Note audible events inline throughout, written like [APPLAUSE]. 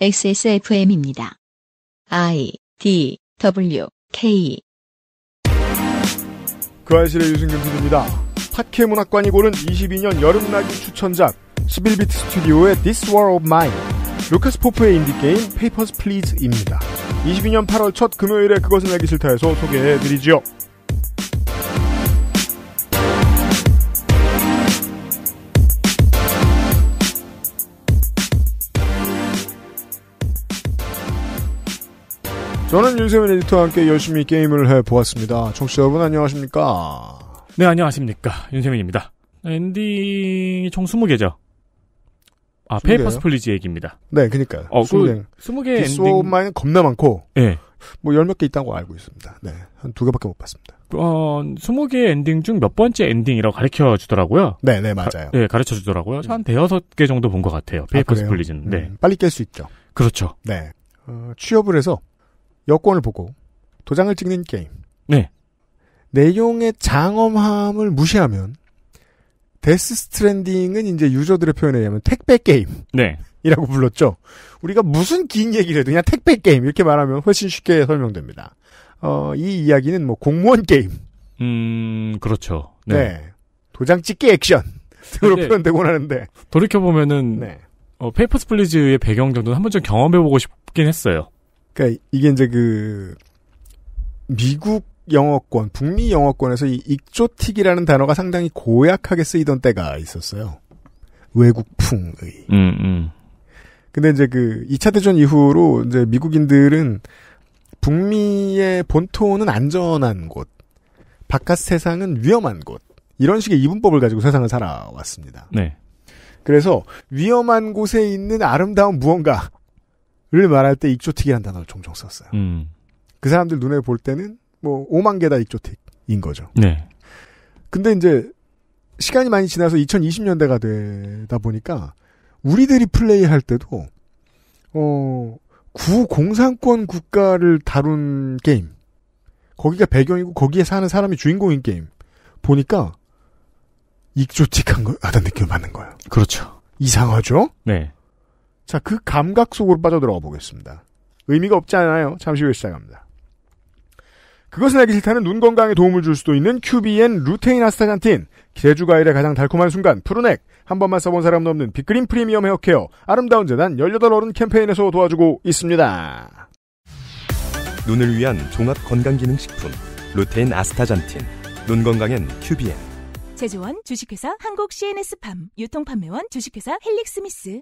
XSFM입니다. I D W K 그 아실의 이 유승균 PD입니다. 파캐 문학관이 고른 22년 여름나기 추천작 11비트 스튜디오의 This War of Mine 루카스 포프의 인디게임 Papers, Please입니다. 22년 8월 첫 금요일에 그것은 알기 싫다에서 소개해드리지요. 저는 윤세민 에디터와 함께 열심히 게임을 해보았습니다. 청취자 여러분 안녕하십니까? 네, 안녕하십니까. 윤세민입니다. 엔딩이 총 20개죠? 아, 20개요? 페이퍼스 플리즈 얘기입니다. 네, 그니까요. 어, 20개. 그 20개 엔딩. 마인 겁나 많고. 네. 예. 뭐열 몇 개 있다고 알고 있습니다. 네. 한 두 개밖에 못 봤습니다. 어, 20개의 엔딩 중 몇 번째 엔딩이라고 가르쳐 주더라고요. 네, 네, 맞아요. 가, 예, 네, 가르쳐 주더라고요. 음. 한 대여섯 개 정도 본 것 같아요. 아, 페이퍼스 아, 플리즈는. 네. 음, 빨리 깰 수 있죠. 그렇죠. 네. 어, 취업을 해서 여권을 보고 도장을 찍는 게임. 네. 내용의 장엄함을 무시하면 데스 스트랜딩은 이제 유저들의 표현에 의하면 택배 게임. 네. 이라고 불렀죠. 우리가 무슨 긴 얘기를 해도 그냥 택배 게임 이렇게 말하면 훨씬 쉽게 설명됩니다. 어, 이 이야기는 뭐 공무원 게임. 음, 그렇죠. 네. 네. 도장 찍기 액션 등으로 네. 표현되곤 하는데. 돌이켜보면은, 네. 어, 페이퍼스 플리즈의 배경 정도는 한 번쯤 경험해보고 싶긴 했어요. 그러니까 이게 이제 그 미국 영어권, 북미 영어권에서 이 익조틱이라는 단어가 상당히 고약하게 쓰이던 때가 있었어요. 외국풍의. 음, 음. 근데 이제 그 2차 대전 이후로 이제 미국인들은 북미의 본토는 안전한 곳, 바깥 세상은 위험한 곳, 이런 식의 이분법을 가지고 세상을 살아왔습니다. 네. 그래서 위험한 곳에 있는 아름다운 무언가, 를 말할 때 익조틱이란 단어를 종종 썼어요. 음. 그 사람들 눈에 볼 때는 뭐 5만 개다 익조틱인 거죠. 네. 근데 이제 시간이 많이 지나서 2020년대가 되다 보니까 우리들이 플레이할 때도 어 구공산권 국가를 다룬 게임 거기가 배경이고 거기에 사는 사람이 주인공인 게임 보니까 익조틱한 거 하다 느낌 을 받는 거예요. 그렇죠. 이상하죠? 네. 자, 그 감각 속으로 빠져들어가 보겠습니다. 의미가 없지 않아요. 잠시 후에 시작합니다. 그것은 알기 싫다는 눈 건강에 도움을 줄 수도 있는 큐비엔 루테인 아스타잔틴. 제주과일의 가장 달콤한 순간, 푸르넥. 한 번만 써본 사람도 없는 빅그린 프리미엄 헤어케어. 아름다운 재단 18어른 캠페인에서 도와주고 있습니다. 눈을 위한 종합 건강기능식품. 루테인 아스타잔틴. 눈 건강엔 큐비엔. 제조원 주식회사 한국 CNS팜. 유통판매원 주식회사 헬릭스미스.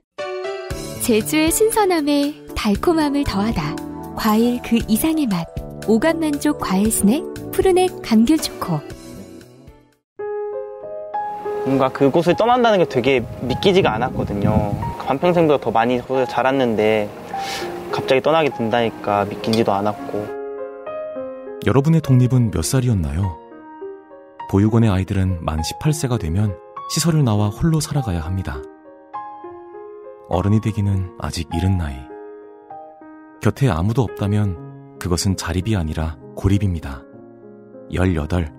제주의 신선함에 달콤함을 더하다. 과일 그 이상의 맛. 오감 만족 과일 스낵 푸르넥 감귤 초코. 뭔가 그곳을 떠난다는 게 되게 믿기지가 않았거든요. 반평생보다 더 많이 자랐는데 갑자기 떠나게 된다니까 믿기지도 않았고. 여러분의 독립은 몇 살이었나요? 보육원의 아이들은 만 18세가 되면 시설을 나와 홀로 살아가야 합니다. 어른이 되기는 아직 이른 나이. 곁에 아무도 없다면 그것은 자립이 아니라 고립입니다. 18.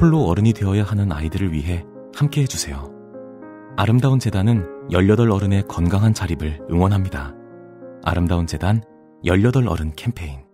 홀로 어른이 되어야 하는 아이들을 위해 함께 해주세요. 아름다운 재단은 18 어른의 건강한 자립을 응원합니다. 아름다운 재단 18 어른 캠페인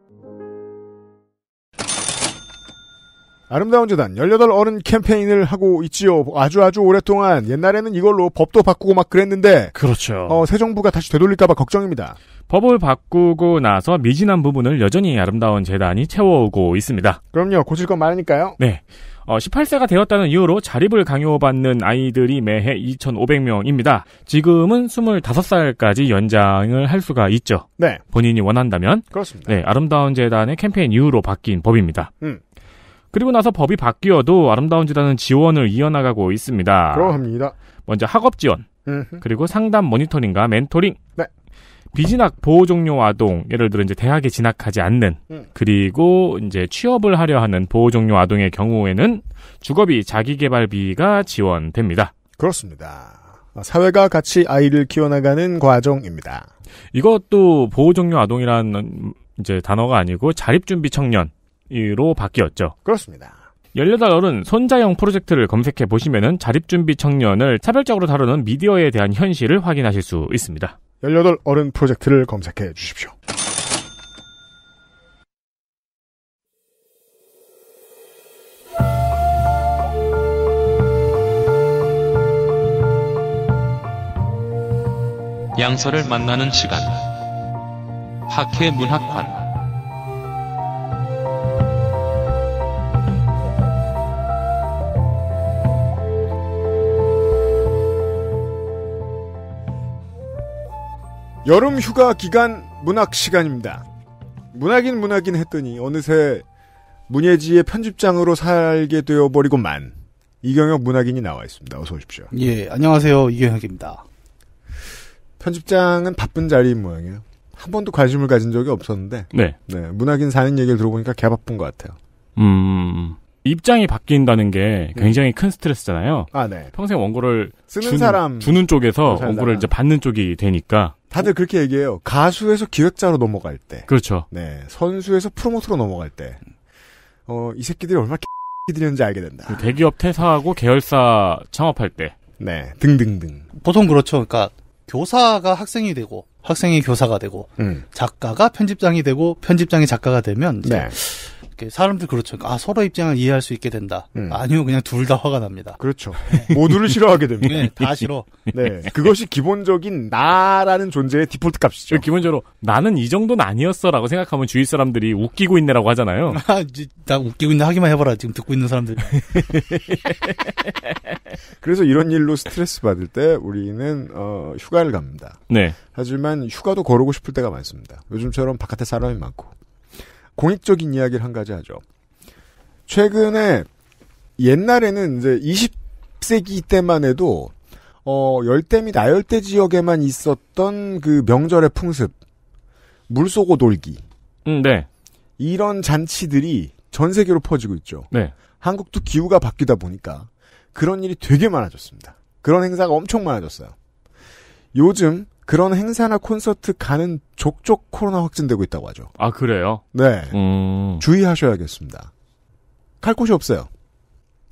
아름다운 재단 18 어른 캠페인을 하고 있지요. 아주 아주 오랫동안 옛날에는 이걸로 법도 바꾸고 막 그랬는데 그렇죠. 어, 새 정부가 다시 되돌릴까 봐 걱정입니다. 법을 바꾸고 나서 미진한 부분을 여전히 아름다운 재단이 채워오고 있습니다. 그럼요. 고칠 건 많으니까요. 네. 어, 18세가 되었다는 이유로 자립을 강요받는 아이들이 매해 2,500명입니다. 지금은 25살까지 연장을 할 수가 있죠. 네. 본인이 원한다면. 그렇습니다. 네, 아름다운 재단의 캠페인 이후로 바뀐 법입니다. 음. 그리고 나서 법이 바뀌어도 아름다운 지단은 지원을 이어나가고 있습니다. 그러합니다. 먼저 학업 지원, 그리고 상담 모니터링과 멘토링. 네. 비진학 보호 종료 아동, 예를 들어 이제 대학에 진학하지 않는, 음. 그리고 이제 취업을 하려 하는 보호 종료 아동의 경우에는 주거비, 자기개발비가 지원됩니다. 그렇습니다. 사회가 같이 아이를 키워나가는 과정입니다. 이것도 보호 종료 아동이라는 이제 단어가 아니고 자립준비 청년, 로 바뀌었죠. 그렇습니다. 18어른 손자영 프로젝트를 검색해 보시면 자립준비 청년을 차별적으로 다루는 미디어에 대한 현실을 확인하실 수 있습니다. 18어른 프로젝트를 검색해 주십시오. 양서를 만나는 시간 학회 문학관 여름 휴가 기간 문학 시간입니다. 문학인 문학인 했더니 어느새 문예지의 편집장으로 살게 되어버리고만 이경혁 문학인이 나와 있습니다. 어서 오십시오. 예, 안녕하세요. 이경혁입니다. 편집장은 바쁜 자리인 모양이에요. 한 번도 관심을 가진 적이 없었는데, 네. 네 문학인 사는 얘기를 들어보니까 개 바쁜 것 같아요. 음, 입장이 바뀐다는 게 네. 굉장히 큰 스트레스잖아요. 아, 네. 평생 원고를 쓰는 준, 사람 주는 쪽에서 원고를 이제 받는 쪽이 되니까 다들 그렇게 얘기해요. 가수에서 기획자로 넘어갈 때. 그렇죠. 네. 선수에서 프로모터로 넘어갈 때. 어, 이 새끼들이 얼마나 끼들였는지 알게 된다. 그 대기업 퇴사하고 계열사 창업할 때. 네. 등등등. 보통 그렇죠. 그러니까 교사가 학생이 되고 학생이 교사가 되고 음. 작가가 편집장이 되고 편집장이 작가가 되면 이제 네. 사람들 그렇죠. 아 서로 입장을 이해할 수 있게 된다. 음. 아니요, 그냥 둘 다 화가 납니다. 그렇죠. 네. 모두를 싫어하게 됩니다. 네, 다 싫어. 네, 그것이 기본적인 나라는 존재의 디폴트 값이죠. 기본적으로 나는 이 정도는 아니었어라고 생각하면 주위 사람들이 웃기고 있네라고 하잖아요. 나 [LAUGHS] 아, 웃기고 있네 하기만 해봐라. 지금 듣고 있는 사람들. [LAUGHS] 그래서 이런 일로 스트레스 받을 때 우리는 어, 휴가를 갑니다. 네. 하지만 휴가도 거르고 싶을 때가 많습니다. 요즘처럼 바깥에 사람이 많고. 공익적인 이야기를 한 가지 하죠. 최근에 옛날에는 이제 20세기 때만 해도 어, 열대 및 아열대 지역에만 있었던 그 명절의 풍습, 물속고돌기 음, 네. 이런 잔치들이 전 세계로 퍼지고 있죠. 네. 한국도 기후가 바뀌다 보니까 그런 일이 되게 많아졌습니다. 그런 행사가 엄청 많아졌어요. 요즘 그런 행사나 콘서트 가는 족족 코로나 확진되고 있다고 하죠. 아, 그래요? 네. 음... 주의하셔야겠습니다. 갈 곳이 없어요.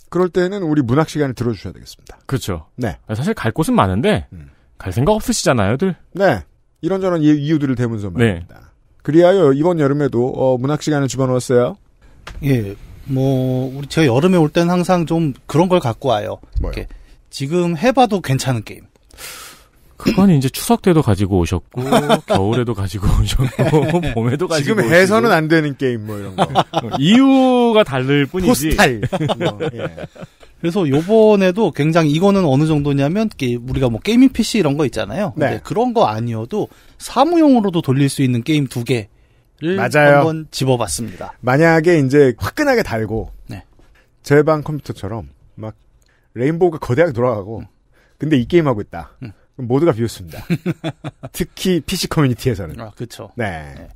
그럴 때는 우리 문학 시간을 들어주셔야 되겠습니다. 그렇죠. 네. 사실 갈 곳은 많은데 음. 갈 생각 없으시잖아요,들. 네. 이런저런 이유들을 대면서 말입니다. 네. 그리하여 이번 여름에도 어, 문학 시간을 집어넣었어요. 예. 뭐 우리 제가 여름에 올 땐 항상 좀 그런 걸 갖고 와요. 뭐요? 지금 해봐도 괜찮은 게임. 그건 이제 추석 때도 가지고 오셨고 [LAUGHS] 겨울에도 가지고 오셨고 [LAUGHS] 봄에도 가지고 지금 해서는 안 되는 게임 뭐 이런 거 어, 이유가 다를 [LAUGHS] 뿐이지 포스탈 뭐, 예. 그래서 요번에도 굉장히 이거는 어느 정도냐면 우리가 뭐 게이밍 PC 이런 거 있잖아요 네. 그런 거 아니어도 사무용으로도 돌릴 수 있는 게임 두 개를 맞아요. 한번 집어봤습니다 만약에 이제 화끈하게 달고 네. 제 방 컴퓨터처럼 막 레인보우가 거대하게 돌아가고 응. 음. 근데 이 게임 하고 있다 응. 음. 모두가 비웃습니다. [LAUGHS] 특히 PC 커뮤니티에서는. 아, 그렇 네. 네.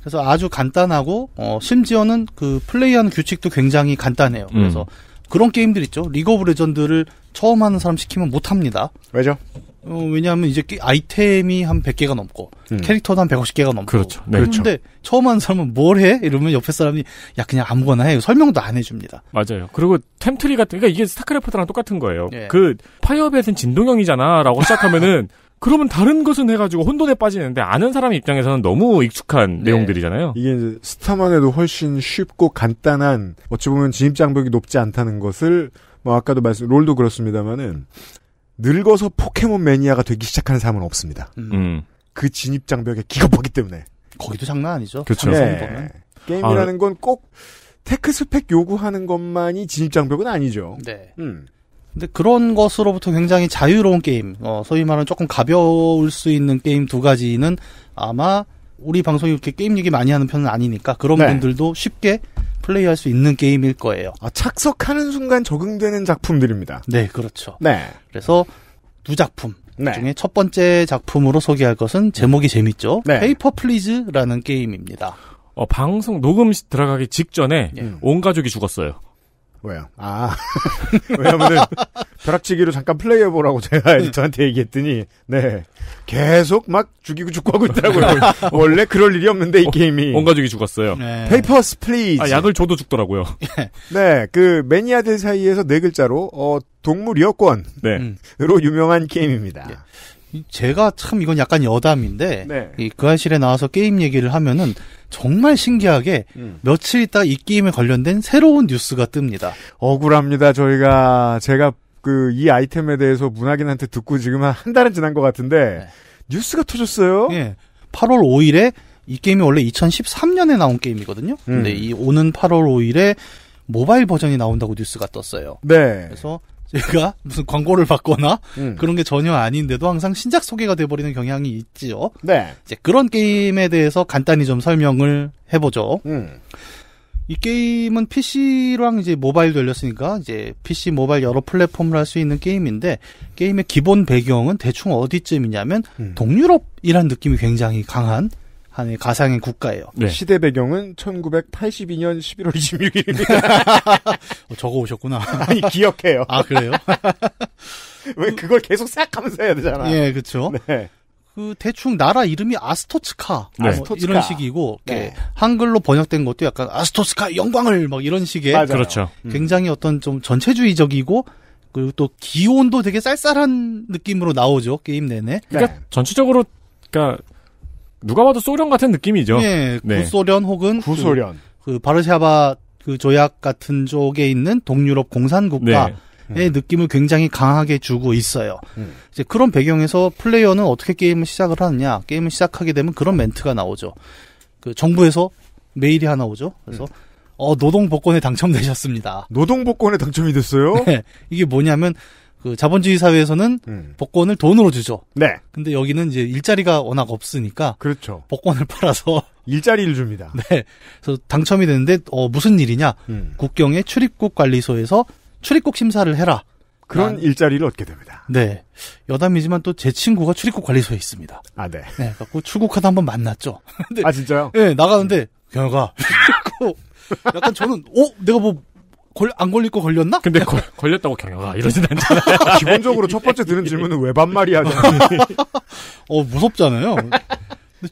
그래서 아주 간단하고 어, 심지어는 그 플레이하는 규칙도 굉장히 간단해요. 음. 그래서 그런 게임들 있죠. 리그 오브 레전드를 처음 하는 사람 시키면 못 합니다. 왜죠? 어, 왜냐하면 이제 아이템이 한 100개가 넘고 음. 캐릭터도 한 150개가 넘고 그렇죠. 네. 그런데 처음 하는 사람은 뭘 해? 이러면 옆에 사람이 야 그냥 아무거나 해 설명도 안 해줍니다. 맞아요. 그리고 템트리 같은 그러니까 이게 스타크래프트랑 똑같은 거예요. 예. 그 파이어벳은 진동형이잖아라고 [LAUGHS] 시작하면은 그러면 다른 것은 해가지고 혼돈에 빠지는데 아는 사람 입장에서는 너무 익숙한 네. 내용들이잖아요. 이게 이제 스타만 해도 훨씬 쉽고 간단한 어찌 보면 진입장벽이 높지 않다는 것을 뭐 아까도 말씀 롤도 그렇습니다만은 늙어서 포켓몬 매니아가 되기 시작하는 사람은 없습니다. 음. 음. 그 진입 장벽에 기겁하기 때문에. 거기도 장난 아니죠. 그렇죠. 네. 네. 게임이라는 아. 건꼭 테크 스펙 요구하는 것만이 진입 장벽은 아니죠. 네. 음. 근데 그런 것으로부터 굉장히 자유로운 게임, 어, 소위 말하는 조금 가벼울 수 있는 게임 두 가지는 아마 우리 방송이 이렇게 게임 얘기 많이 하는 편은 아니니까 그런 네. 분들도 쉽게 플레이할 수 있는 게임일 거예요. 아, 착석하는 순간 적응되는 작품들입니다. 네, 그렇죠. 네. 그래서 두 작품 네. 중에 첫 번째 작품으로 소개할 것은 제목이 재밌죠. 네. 페이퍼 플리즈라는 게임입니다. 어, 방송 녹음 들어가기 직전에 예. 온 가족이 죽었어요. 왜요? 아 [LAUGHS] 왜냐면은 벼락치기로 잠깐 플레이해보라고 제가 음. 에디터한테 얘기했더니 네 계속 막 죽이고 죽고하고 있더라고요. [LAUGHS] 원래 그럴 일이 없는데 이 어, 게임이 온 가족이 죽었어요. 네. 페이퍼스 플리즈. 아, 약을 줘도 죽더라고요. [LAUGHS] 예. 네, 그 매니아들 사이에서 네 글자로 어 동물 여권으로 네. 음. 유명한 게임입니다. 네. 제가 참 이건 약간 여담인데 네. 이그 아실에 나와서 게임 얘기를 하면은 정말 신기하게 음. 며칠 있다 이 게임에 관련된 새로운 뉴스가 뜹니다. 억울합니다. 저희가 제가 그 이 아이템에 대해서 문학인한테 듣고 지금 한, 달은 지난 것 같은데 네. 뉴스가 터졌어요. 예. 8월 5일에 이 게임이 원래 2013년에 나온 게임이거든요. 음. 근데 이 오는 8월 5일에 모바일 버전이 나온다고 뉴스가 떴어요. 네. 그래서 제가 무슨 광고를 받거나 음. 그런 게 전혀 아닌데도 항상 신작 소개가 돼버리는 경향이 있지요. 네. 이제 그런 게임에 대해서 간단히 좀 설명을 해보죠. 음. 이 게임은 PC랑 이제 모바일도 열렸으니까 이제 PC 모바일 여러 플랫폼을 할 수 있는 게임인데 게임의 기본 배경은 대충 어디쯤이냐면 음. 동유럽이란 느낌이 굉장히 강한 하는 가상의 국가예요. 네. 시대 배경은 1982년 11월 26일입니다. 저거 오셨구나. 아니 [LAUGHS] 기억해요. 아 그래요? [LAUGHS] 왜 그걸 계속 생각하면서 해야 되잖아. 예, 그렇죠. 네. 그 대충 나라 이름이 아스토츠카, 네. 뭐 아스토츠카. 이런 식이고 네. 한글로 번역된 것도 약간 아스토츠카 영광을 막 이런 식의 맞아요. 그렇죠. 음. 굉장히 음. 어떤 좀 전체주의적이고 그리고 또 기온도 되게 쌀쌀한 느낌으로 나오죠 게임 내내. 네. 그러니까 전체적으로 그러니까 누가 봐도 소련 같은 느낌이죠. 예, 네, 구소련 혹은 그 구소련 그, 그 바르샤바 그 조약 같은 쪽에 있는 동유럽 공산국가. 네. 의 네. 음. 느낌을 굉장히 강하게 주고 있어요. 음. 이제 그런 배경에서 플레이어는 어떻게 게임을 시작을 하느냐? 게임을 시작하게 되면 그런 멘트가 나오죠. 그 정부에서 메일이 하나 오죠. 그래서 음. 어 노동 복권에 당첨되셨습니다. 노동 복권에 당첨이 됐어요? 네. 이게 뭐냐면 그 자본주의 사회에서는 음. 복권을 돈으로 주죠. 네. 근데 여기는 이제 일자리가 워낙 없으니까 그렇죠. 복권을 [LAUGHS] 팔아서 일자리를 줍니다. [LAUGHS] 네. 그래서 당첨이 되는데 어 무슨 일이냐? 음. 국경의 출입국 관리소에서 출입국 심사를 해라. 그런 아, 일자리를 얻게 됩니다. 네. 여담이지만 또 제 친구가 출입국 관리소에 있습니다. 아, 네. 네. 갖고 출국하다 한번 만났죠. [LAUGHS] 근데, 아, 진짜요? 네, 나가는데, 경혁아. 음. 약간 저는, 어? 내가 뭐, 걸, 안 걸릴 거 걸렸나? 근데 걸, 걸렸다고 경영아 이러진 않잖아요. [LAUGHS] 기본적으로 첫 번째 드는 질문은 왜 반말이야? [LAUGHS] 어 무섭잖아요. 근데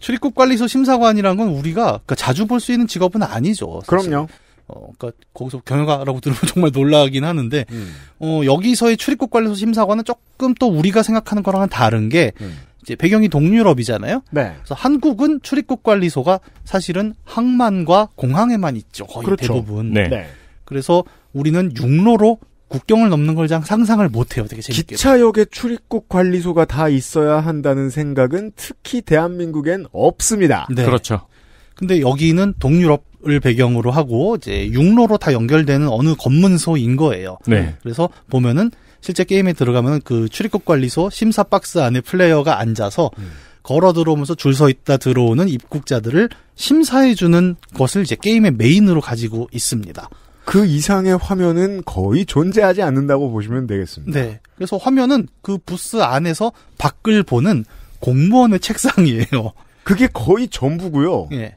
출입국 관리소 심사관이란 건 우리가 그러니까 자주 볼 수 있는 직업은 아니죠. 사실. 그럼요. 어, 그니까, 거기서 경영가라고 들으면 [LAUGHS] 정말 놀라긴 하는데, 음. 어, 여기서의 출입국 관리소 심사관은 조금 또 우리가 생각하는 거랑은 다른 게, 음. 이제 배경이 동유럽이잖아요? 네. 그래서 한국은 출입국 관리소가 사실은 항만과 공항에만 있죠. 거의 그렇죠. 대부분. 네. 네. 그래서 우리는 육로로 국경을 넘는 걸 상상을 못해요. 되게 재밌게. 기차역에 출입국 관리소가 다 있어야 한다는 생각은 특히 대한민국엔 없습니다. 네. 그렇죠. 근데 여기는 동유럽을 배경으로 하고 이제 육로로 다 연결되는 어느 검문소인 거예요. 네. 그래서 보면은 실제 게임에 들어가면 그 출입국 관리소 심사 박스 안에 플레이어가 앉아서 음. 걸어 들어오면서 줄 서 있다 들어오는 입국자들을 심사해주는 것을 이제 게임의 메인으로 가지고 있습니다. 그 이상의 화면은 거의 존재하지 않는다고 보시면 되겠습니다. 네. 그래서 화면은 그 부스 안에서 밖을 보는 공무원의 책상이에요. 그게 거의 전부고요. 예.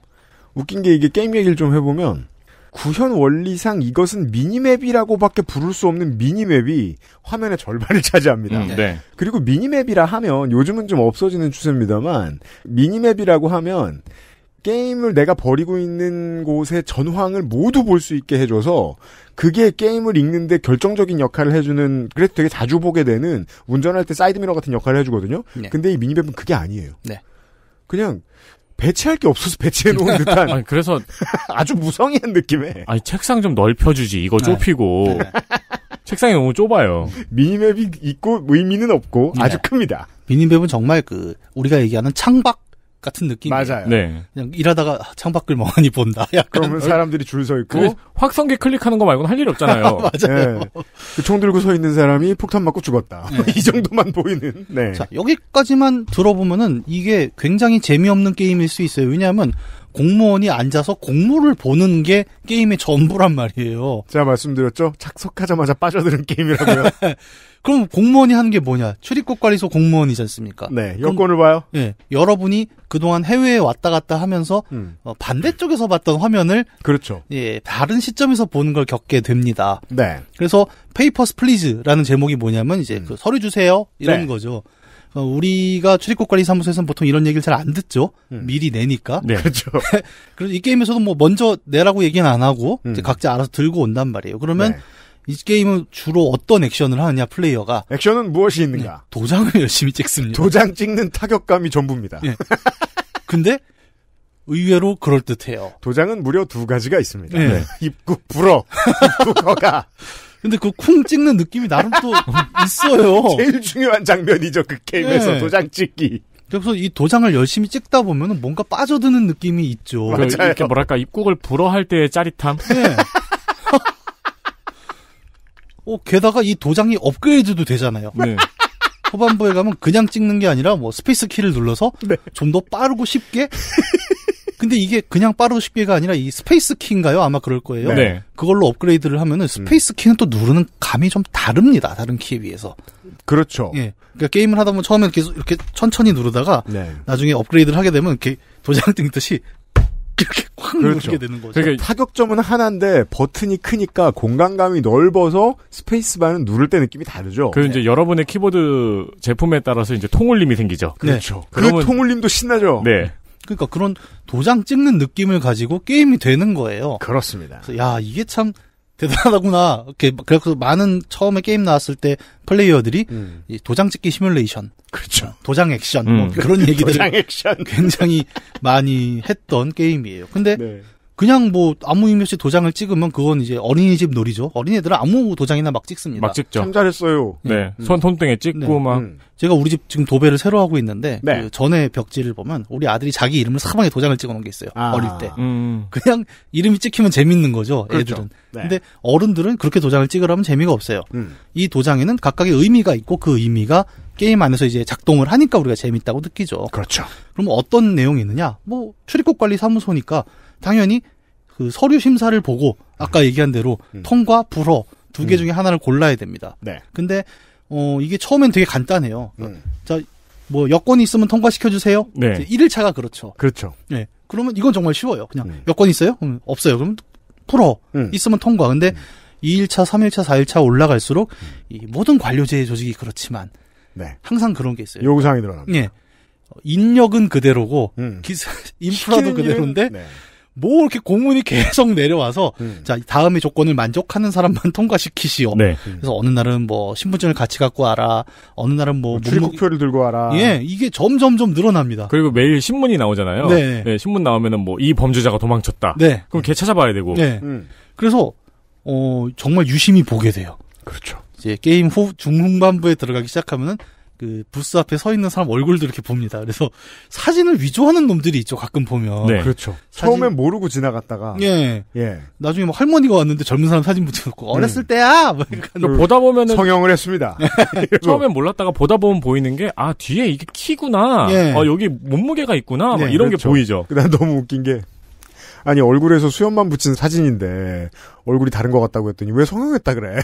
웃긴 게 이게 게임 얘기를 좀 해보면 구현 원리상 이것은 미니맵이라고밖에 부를 수 없는 미니맵이 화면의 절반을 [LAUGHS] 차지합니다. 음, 네. 네. 그리고 미니맵이라 하면 요즘은 좀 없어지는 추세입니다만 미니맵이라고 하면 게임을 내가 버리고 있는 곳의 전황을 모두 볼 수 있게 해줘서 그게 게임을 읽는데 결정적인 역할을 해주는 그래서 되게 자주 보게 되는 운전할 때 사이드미러 같은 역할을 해주거든요. 네. 근데 이 미니맵은 그게 아니에요. 네. 그냥 배치할 게 없어서 배치해 놓은 [LAUGHS] 듯한. 아니, 그래서 [LAUGHS] 아주 무성의한 느낌에. 아니 책상 좀 넓혀주지 이거 네. 좁히고 네. 책상이 너무 좁아요. 미니맵이 있고 의미는 없고 네. 아주 큽니다. 미니맵은 정말 그 우리가 얘기하는 창밖 같은 느낌. 이에요 맞아요. 네. 그냥 일하다가 창밖을 멍하니 본다. [LAUGHS] 약간. 그러면 어? 사람들이 줄 서 있고. 확성기 클릭하는 거 말고는 할 일 없잖아요. [LAUGHS] 맞아요. 네. 그총 들고 서 있는 사람이 폭탄 맞고 죽었다. 네. [LAUGHS] 이 정도만 보이는. 네. 자, 여기까지만 들어보면은 이게 굉장히 재미없는 게임일 수 있어요. 왜냐하면 공무원이 앉아서 공무를 보는 게 게임의 전부란 말이에요. 제가 말씀드렸죠? 착석하자마자 빠져드는 게임이라고요. 그럼 공무원이 하는 게 뭐냐? 출입국관리소 공무원이지 않습니까? 네, 여권을 봐요. 예, 여러분이 그동안 해외에 왔다 갔다 하면서 음. 어, 반대쪽에서 봤던 화면을 그렇죠. 예, 다른 시점에서 보는 걸 겪게 됩니다. 네. 그래서 페이퍼스 플리즈라는 제목이 뭐냐면 이제 음. 그 서류 주세요 이런 네. 거죠. 어, 우리가 출입국관리사무소에서는 보통 이런 얘기를 잘 안 듣죠. 음. 미리 내니까. 네. 그렇죠. [LAUGHS] 그래서 이 게임에서도 뭐 먼저 내라고 얘기는 안 하고 음. 각자 알아서 들고 온단 말이에요. 그러면 네. 이 게임은 주로 어떤 액션을 하느냐 플레이어가 액션은 무엇이 네, 있는가? 네, 도장을 [LAUGHS] 열심히 찍습니다. 도장 찍는 타격감이 전부입니다. 네. 근데 의외로 그럴 듯해요. 도장은 무려 두 가지가 있습니다. 네. 네. 입구 불어, 입구 가 [LAUGHS] 근데 그 쿵 찍는 느낌이 나름 또 있어요. [LAUGHS] 제일 중요한 장면이죠 그 게임에서 네. 도장 찍기. 그래서 이 도장을 열심히 찍다 보면 뭔가 빠져드는 느낌이 있죠. 그 맞아요. 이렇게 뭐랄까 입국을 불어할 때의 짜릿함. 네. 어, 게다가 이 도장이 업그레이드도 되잖아요. 네. [LAUGHS] 후반부에 가면 그냥 찍는 게 아니라 뭐 스페이스 키를 눌러서 네. 좀더 빠르고 쉽게. [LAUGHS] 근데 이게 그냥 빠르고 쉽게가 아니라 이 스페이스 키인가요? 아마 그럴 거예요. 네. 그걸로 업그레이드를 하면은 스페이스 음. 키는 또 누르는 감이 좀 다릅니다. 다른 키에 비해서. 그렇죠. 예. 그러니까 게임을 하다 보면 처음에 계속 이렇게 천천히 누르다가 네. 나중에 업그레이드를 하게 되면 이렇게 도장 뜨듯이 [LAUGHS] 이렇게 확 그렇죠. 누르게 되는 거죠. 그러니까 타격점은 하나인데 버튼이 크니까 공간감이 넓어서 스페이스바는 누를 때 느낌이 다르죠. 그리고 네. 이제 여러분의 키보드 제품에 따라서 이제 통울림이 생기죠. 네. 그렇죠. 네. 그 통울림도 신나죠. 네. 그러니까 그런 도장 찍는 느낌을 가지고 게임이 되는 거예요. 그렇습니다. 야 이게 참 대단하구나. 다 이렇게 그래서 많은 처음에 게임 나왔을 때 플레이어들이 음. 도장 찍기 시뮬레이션, 그렇죠. 도장 액션 뭐 음. 뭐 그런 얘기들 도장 액션 [LAUGHS] 굉장히 많이 했던 게임이에요. 근데 네. 그냥 뭐 아무 의미 없이 도장을 찍으면 그건 이제 어린이집 놀이죠. 어린애들은 아무 도장이나 막 찍습니다. 막 찍죠. 참 잘했어요. 네. 네. 음. 손 손등에 찍고 네. 막. 음. 제가 우리 집 지금 도배를 새로 하고 있는데 네. 그 전에 벽지를 보면 우리 아들이 자기 이름을 사방에 도장을 찍어놓은 게 있어요. 아. 어릴 때. 음. 그냥 이름이 찍히면 재밌는 거죠. 그렇죠. 애들은. 네. 근데 어른들은 그렇게 도장을 찍으라면 재미가 없어요. 음. 이 도장에는 각각의 의미가 있고 그 의미가 게임 안에서 이제 작동을 하니까 우리가 재밌다고 느끼죠. 그렇죠. 그럼 어떤 내용이 있느냐? 뭐 출입국 관리 사무소니까 당연히 그 서류 심사를 보고 아까 음. 얘기한 대로 음. 통과 불허 두개 음. 중에 하나를 골라야 됩니다. 네. 근데 어 이게 처음엔 되게 간단해요. 음. 자, 뭐 여권이 있으면 통과시켜 주세요. 네. 1일차가 그렇죠. 그렇죠. 네. 그러면 이건 정말 쉬워요. 그냥 여권 있어요? 그럼 없어요. 그럼 풀어. 있으면 통과. 근데 2일차, 3일차, 4일차 올라갈수록 이 모든 관료제 조직이 그렇지만 네. 항상 그런 게 있어요. 요구사항이 늘어납니다. 예. 어, 인력은 그대로고 음. 기사 [LAUGHS] 인프라도 그대로인데 네. 뭐 이렇게 공문이 계속 [LAUGHS] 내려와서 음. 자 다음의 조건을 만족하는 사람만 [LAUGHS] 통과시키시오. 네. 그래서 어느 날은 뭐 신분증을 같이 갖고 와라. 어느 날은 뭐출국표를 들고 와라. 예, 이게 점점점 늘어납니다. 그리고 매일 신문이 나오잖아요. 네. 네 신문 나오면은 뭐 이 범죄자가 도망쳤다. 네. 그럼 걔 찾아봐야 되고. 네. 음. 그래서 어 정말 유심히 보게 돼요. 그렇죠. 이제 게임 후 중후반부에 들어가기 시작하면은 그 부스 앞에 서 있는 사람 얼굴도 이렇게 봅니다. 그래서 사진을 위조하는 놈들이 있죠. 가끔 보면. 네. 그렇죠. 사진... 처음엔 모르고 지나갔다가. 예. 예. 나중에 막 뭐 할머니가 왔는데 젊은 사람 사진 붙여놓고 음. 어렸을 때야. 막 뭐 음. 보다 보면 성형을 했습니다. 네. 처음엔 몰랐다가 보다 보면 보이는 게아 뒤에 이게 키구나. 예. 아 여기 몸무게가 있구나. 예. 막 이런 그렇죠. 게 보이죠. 그다음 너무 웃긴 게 아니 얼굴에서 수염만 붙인 사진인데 얼굴이 다른 것 같다고 했더니 왜 성형했다 그래?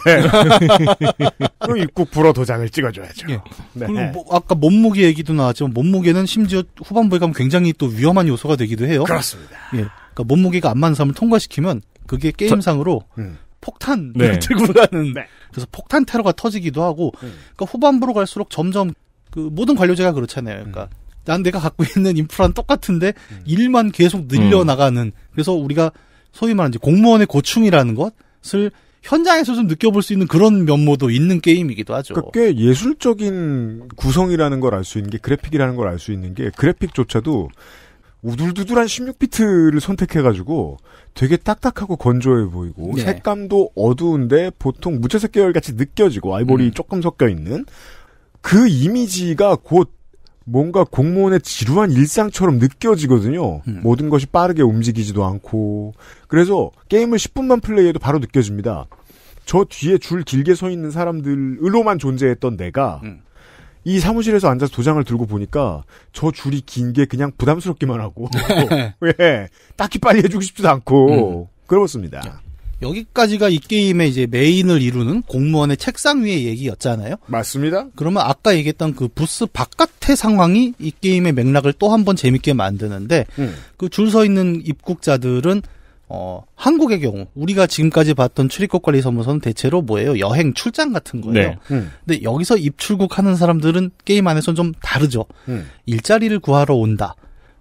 [LAUGHS] 그럼 입국 불어 도장을 찍어줘야죠. 예. 네. 그리고 뭐 아까 몸무게 얘기도 나왔지만 몸무게는 심지어 후반부에 가면 굉장히 또 위험한 요소가 되기도 해요. 그렇습니다. 예. 그러니까 몸무게가 안 맞는 사람을 통과시키면 그게 게임상으로 저, 음. 폭탄 네. [LAUGHS] 들고 가는 네. 그래서 폭탄 테러가 터지기도 하고 음. 그러니까 후반부로 갈수록 점점 그 모든 관료제가 그렇잖아요. 그러니까 음. 난 내가 갖고 있는 인프라는 똑같은데 음. 일만 계속 늘려 나가는 음. 그래서 우리가 소위 말하는 공무원의 고충이라는 것을 현장에서 좀 느껴볼 수 있는 그런 면모도 있는 게임이기도 하죠. 그러니까 꽤 예술적인 구성이라는 걸 알 수 있는 게 그래픽이라는 걸 알 수 있는 게 그래픽조차도 우둘두둘한 16비트를 선택해가지고 되게 딱딱하고 건조해 보이고 네. 색감도 어두운데 보통 무채색 계열같이 느껴지고 아이보리 음. 조금 섞여 있는 그 이미지가 곧 뭔가 공무원의 지루한 일상처럼 느껴지거든요. 음. 모든 것이 빠르게 움직이지도 않고. 그래서 게임을 10분만 플레이해도 바로 느껴집니다. 저 뒤에 줄 길게 서 있는 사람들로만 존재했던 내가 음. 이 사무실에서 앉아서 도장을 들고 보니까 저 줄이 긴 게 그냥 부담스럽기만 하고 왜? [LAUGHS] 예, 딱히 빨리 해주고 싶지도 않고 음. 그렇습니다. 여기까지가 이 게임의 이제 메인을 이루는 공무원의 책상 위의 얘기였잖아요. 맞습니다. 그러면 아까 얘기했던 그 부스 바깥의 상황이 이 게임의 맥락을 또 한 번 재밌게 만드는데 음. 그줄 서 있는 입국자들은 어, 한국의 경우 우리가 지금까지 봤던 출입국 관리 사무소는 대체로 뭐예요? 여행 출장 같은 거예요. 네. 음. 근데 여기서 입출국하는 사람들은 게임 안에서는 좀 다르죠. 음. 일자리를 구하러 온다.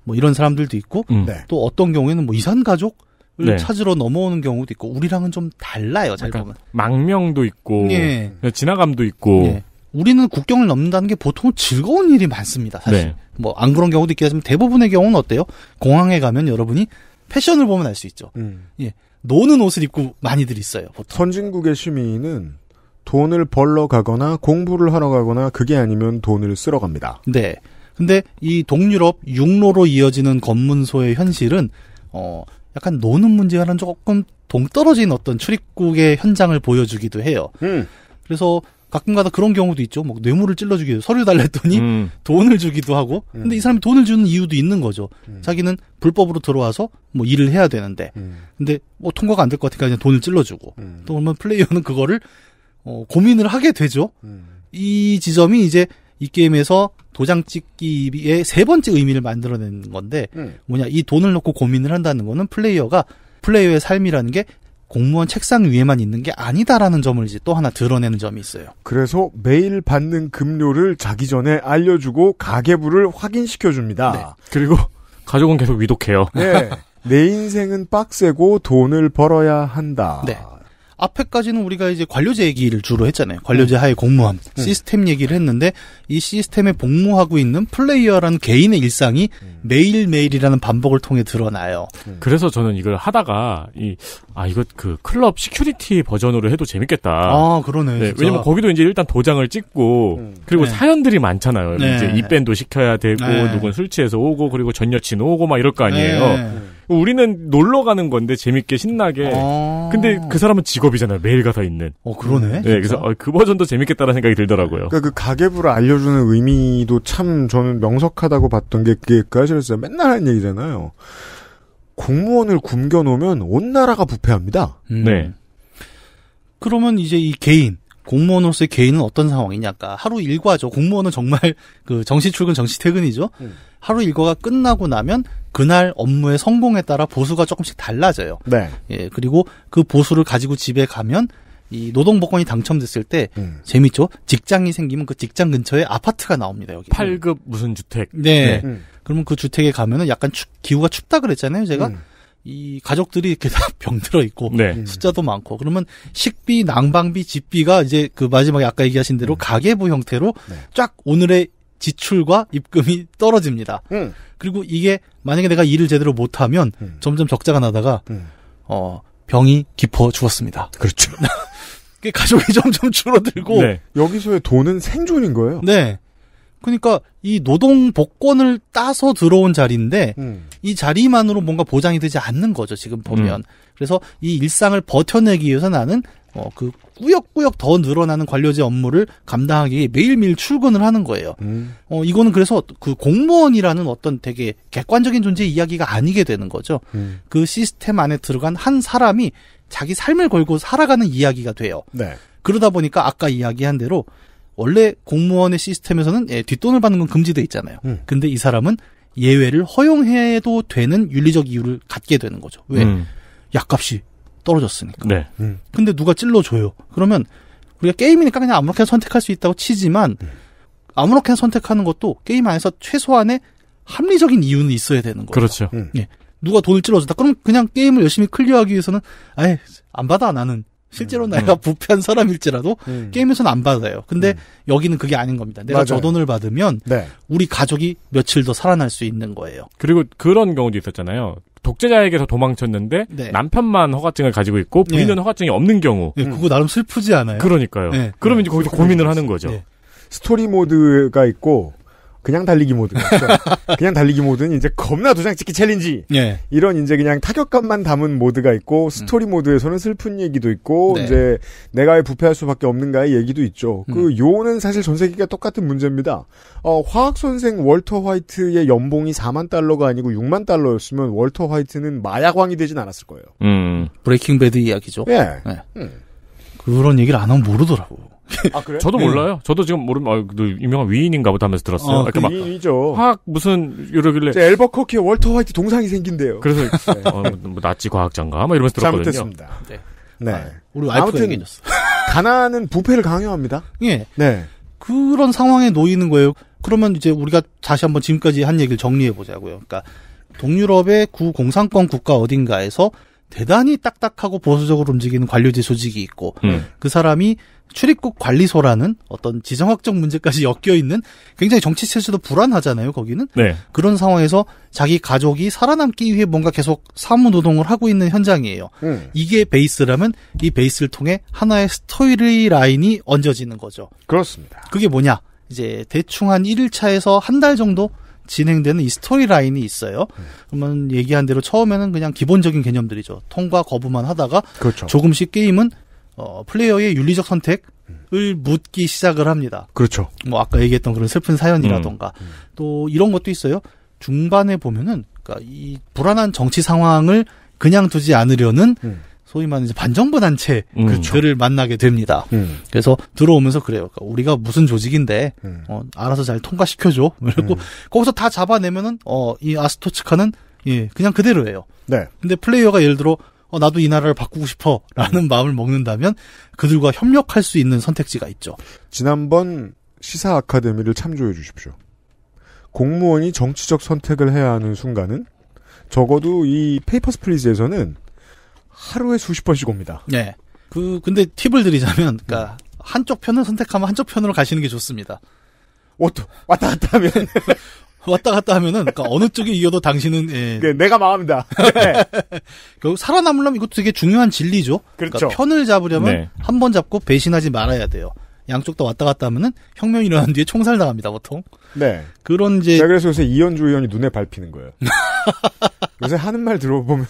뭐 이런 사람들도 있고 음. 네. 또 어떤 경우에는 뭐 이산 가족 네. 찾으러 넘어오는 경우도 있고 우리랑은 좀 달라요. 잘 보면 망명도 있고 예. 네, 지나감도 있고 예. 우리는 국경을 넘는다는 게 보통 즐거운 일이 많습니다. 사실 네. 뭐안 그런 경우도 있긴하지만 대부분의 경우는 어때요? 공항에 가면 여러분이 패션을 보면 알 수 있죠. 음. 예, 노는 옷을 입고 많이들 있어요. 보통. 선진국의 시민은 돈을 벌러 가거나 공부를 하러 가거나 그게 아니면 돈을 쓰러 갑니다. 네. 근데 이 동유럽 육로로 이어지는 검문소의 현실은 어 약간 노는 문제와는 조금 동떨어진 어떤 출입국의 현장을 보여주기도 해요. 음. 그래서 가끔가다 그런 경우도 있죠. 막 뭐 뇌물을 찔러주기 서류 달랬더니 음. [LAUGHS] 돈을 주기도 하고. 음. 근데 이 사람이 돈을 주는 이유도 있는 거죠. 음. 자기는 불법으로 들어와서 뭐 일을 해야 되는데, 음. 근데 뭐 통과가 안 될 것 같으니까 그냥 돈을 찔러주고. 음. 또 그러면 플레이어는 그거를 어, 고민을 하게 되죠. 음. 이 지점이 이제 이 게임에서 도장 찍기의 세 번째 의미를 만들어낸 건데 음. 뭐냐 이 돈을 놓고 고민을 한다는 거는 플레이어가 플레이어의 삶이라는 게 공무원 책상 위에만 있는 게 아니다라는 점을 이제 또 하나 드러내는 점이 있어요. 그래서 매일 받는 급료를 자기 전에 알려주고 가계부를 확인시켜 줍니다. 네. 그리고 가족은 계속 위독해요. 네. 내 인생은 빡세고 돈을 벌어야 한다. 네. 앞에까지는 우리가 이제 관료제 얘기를 주로 했잖아요. 관료제 하에 공무함 음. 시스템 얘기를 했는데 이 시스템에 복무하고 있는 플레이어라는 개인의 일상이 음. 매일 매일이라는 반복을 통해 드러나요. 음. 그래서 저는 이걸 하다가 이아 이거 그 클럽 시큐리티 버전으로 해도 재밌겠다. 아 그러네. 네, 왜냐면 거기도 이제 일단 도장을 찍고 그리고 네. 사연들이 많잖아요. 네. 이제 입밴도 시켜야 되고 네. 누군 술 취해서 오고 그리고 전 여친 오고 막 이럴 거 아니에요. 네. 우리는 놀러 가는 건데 재밌게 신나게. 아~ 근데 그 사람은 직업이잖아요. 매일 가서 있는. 어 그러네. 네, 그래서 어, 그 버전도 재밌겠다라는 생각이 들더라고요. 그러니까 그 가계부를 알려주는 의미도 참 저는 명석하다고 봤던 게 그게 그사실이어요 맨날 하는 얘기잖아요. 공무원을 굶겨 놓으면 온 나라가 부패합니다. 음. 네. 그러면 이제 이 개인 공무원으로서의 개인은 어떤 상황이냐? 까 하루 일과죠. 공무원은 정말 [LAUGHS] 그 정시 출근, 정시 퇴근이죠. 음. 하루 일과가 끝나고 나면 그날 업무의 성공에 따라 보수가 조금씩 달라져요. 네. 예, 그리고 그 보수를 가지고 집에 가면 이 노동복권이 당첨됐을 때 음. 재밌죠. 직장이 생기면 그 직장 근처에 아파트가 나옵니다. 여기 8급 무슨 주택. 네. 네. 음. 그러면 그 주택에 가면은 약간 추, 기후가 춥다 그랬잖아요. 제가 음. 이 가족들이 이렇게 다 [LAUGHS] 병들어 있고 네. 음. 숫자도 많고 그러면 식비, 난방비, 집비가 이제 그 마지막에 아까 얘기하신 대로 음. 가계부 형태로 네. 쫙 오늘의 지출과 입금이 떨어집니다. 음. 그리고 이게 만약에 내가 일을 제대로 못하면 음. 점점 적자가 나다가 음. 어, 병이 깊어 죽었습니다. 그렇죠. [LAUGHS] 가족이 점점 줄어들고 네. 여기서의 돈은 생존인 거예요. 네. 그러니까 이 노동 복권을 따서 들어온 자리인데 음. 이 자리만으로 뭔가 보장이 되지 않는 거죠 지금 보면 음. 그래서 이 일상을 버텨내기 위해서 나는 어그 꾸역꾸역 더 늘어나는 관료제 업무를 감당하기 위해 매일매일 출근을 하는 거예요. 음. 어, 이거는 그래서 그 공무원이라는 어떤 되게 객관적인 존재 의 이야기가 아니게 되는 거죠. 음. 그 시스템 안에 들어간 한 사람이 자기 삶을 걸고 살아가는 이야기가 돼요. 네. 그러다 보니까 아까 이야기한 대로 원래 공무원의 시스템에서는 예, 뒷돈을 받는 건 금지돼 있잖아요. 음. 근데 이 사람은 예외를 허용해도 되는 윤리적 이유를 갖게 되는 거죠. 왜? 음. 약값이 떨어졌으니까. 네. 음. 근데 누가 찔러줘요. 그러면 우리가 게임이니까 그냥 아무렇게나 선택할 수 있다고 치지만 음. 아무렇게나 선택하는 것도 게임 안에서 최소한의 합리적인 이유는 있어야 되는 거예요. 그렇죠. 음. 예. 누가 돈을 찔러줬다. 그럼 그냥 게임을 열심히 클리어하기 위해서는 아예 안 받아 나는 실제로 음. 내가 [LAUGHS] 부패한 사람일지라도 음. 게임에서는 안 받아요. 근데 음. 여기는 그게 아닌 겁니다. 내가 맞아요. 저 돈을 받으면 네. 우리 가족이 며칠 더 살아날 수 있는 거예요. 그리고 그런 경우도 있었잖아요. 독재자에게서 도망쳤는데 네. 남편만 허가증을 가지고 있고 부인은 네. 허가증이 없는 경우. 네, 그거 음. 나름 슬프지 않아요? 그러니까요. 네. 그러면 이제 거기서 네. 고민을 하는 거죠. 네. 스토리 모드가 있고 그냥 달리기 모드가 있죠. [LAUGHS] 그냥 달리기 모드는 이제 겁나 도장 찍기 챌린지. 예. 이런 이제 그냥 타격감만 담은 모드가 있고 음. 스토리 음. 모드에서는 슬픈 얘기도 있고 네. 이제 내가 왜 부패할 수밖에 없는가의 얘기도 있죠. 음. 그 요는 사실 전 세계가 똑같은 문제입니다. 어, 화학 선생 월터 화이트의 연봉이 4만 달러가 아니고 6만 달러였으면 월터 화이트는 마약왕이 되진 않았을 거예요. 음. 브레이킹 배드 이야기죠. 예. 네. 음. 그런 얘기를 안 하면 모르더라고. [LAUGHS] 아, 그래? 저도 네. 몰라요. 저도 지금 모르면 아, 너 유명한 위인인가 보다 하면서 들었어요. 아, 그그 그러니까 위인이죠. 확 무슨 이러길래 엘버커키에 월터 화이트 동상이 생긴데요. 그래서 네. [LAUGHS] 어, 뭐, 뭐 나치 과학자인가 막 이러면서 들었거든요. 잘못습니다 네. 네. 아, 우리 와이프가 얘기해줬어. [LAUGHS] 가나는 부패를 강요합니다. 예. 네. 그런 상황에 놓이는 거예요. 그러면 이제 우리가 다시 한번 지금까지 한 얘기를 정리해 보자고요. 그러니까 동유럽의 구공산권 국가 어딘가에서 대단히 딱딱하고 보수적으로 움직이는 관료제 조직이 있고 음. 그 사람이 출입국 관리소라는 어떤 지정학적 문제까지 엮여 있는 굉장히 정치 체제도 불안하잖아요. 거기는 네. 그런 상황에서 자기 가족이 살아남기 위해 뭔가 계속 사무 노동을 하고 있는 현장이에요. 음. 이게 베이스라면 이 베이스를 통해 하나의 스토리 라인이 얹어지는 거죠. 그렇습니다. 그게 뭐냐? 이제 대충 한 1일차에서 한 달 정도 진행되는 이 스토리 라인이 있어요. 음. 그러면 얘기한 대로 처음에는 그냥 기본적인 개념들이죠. 통과 거부만 하다가 그렇죠. 조금씩 게임은 어, 플레이어의 윤리적 선택, 을 묻기 시작을 합니다. 그렇죠. 뭐 아까 얘기했던 그런 슬픈 사연이라던가 음, 음. 또 이런 것도 있어요. 중반에 보면은 그러니까 이 불안한 정치 상황을 그냥 두지 않으려는 음. 소위 말하는 반정부 단체를 음. 그렇죠. 만나게 됩니다. 음. 그래서 들어오면서 그래요. 그러니까 우리가 무슨 조직인데 음. 어, 알아서 잘 통과시켜줘. 그리고 [LAUGHS] 거기서 다 잡아내면은 어, 이 아스토츠카는 예, 그냥 그대로예요. 네. 근데 플레이어가 예를 들어 어, 나도 이 나라를 바꾸고 싶어. 라는 음. 마음을 먹는다면 그들과 협력할 수 있는 선택지가 있죠. 지난번 시사 아카데미를 참조해 주십시오. 공무원이 정치적 선택을 해야 하는 순간은 적어도 이 페이퍼스 플리즈에서는 하루에 수십 번씩 옵니다. 네. 그 근데 팁을 드리자면 그니까 음. 한쪽 편을 선택하면 한쪽 편으로 가시는 게 좋습니다. 왔다 어, 왔다 갔다 하면 [LAUGHS] 왔다 갔다 하면은 그러니까 어느 쪽에 이어도 당신은 예. 네, 내가 망합니다. 네. [LAUGHS] 결국 살아남으려면 이것도 되게 중요한 진리죠. 그러니까 그렇죠. 그러니까 편을 잡으려면 네. 한번 잡고 배신하지 말아야 돼요. 양쪽 다 왔다 갔다 하면은 혁명이 일어난 뒤에 총살 당합니다 보통. 네. 그런 이제 제가 그래서 요새 이현주 의원이 눈에 밟히는 거예요. [LAUGHS] 요새 하는 말 들어보면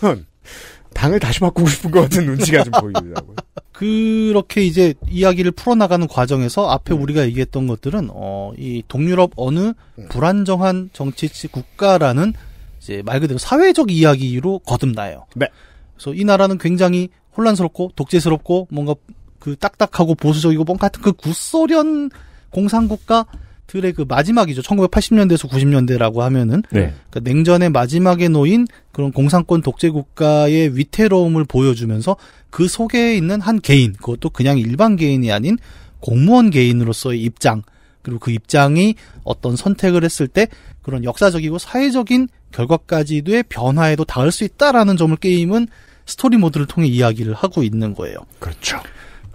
당을 다시 바꾸고 싶은 것 같은 눈치가 좀 보이더라고요. 그렇게 이제 이야기를 풀어나가는 과정에서 앞에 음. 우리가 얘기했던 것들은 어, 이 동유럽 어느 네. 불안정한 정치 국가라는 이제 말 그대로 사회적 이야기로 거듭나요. 네. 그래서 이 나라는 굉장히 혼란스럽고 독재스럽고 뭔가 그 딱딱하고 보수적이고 뭔가 같은 그 구소련 공산국가 들의 그 마지막이죠. 1980년대에서 90년대라고 하면은 네. 그러니까 냉전의 마지막에 놓인 그런 공산권 독재 국가의 위태로움을 보여주면서 그 속에 있는 한 개인, 그것도 그냥 일반 개인이 아닌 공무원 개인으로서의 입장 그리고 그 입장이 어떤 선택을 했을 때 그런 역사적이고 사회적인 결과까지도의 변화에도 닿을 수 있다라는 점을 게임은 스토리 모드를 통해 이야기를 하고 있는 거예요. 그렇죠.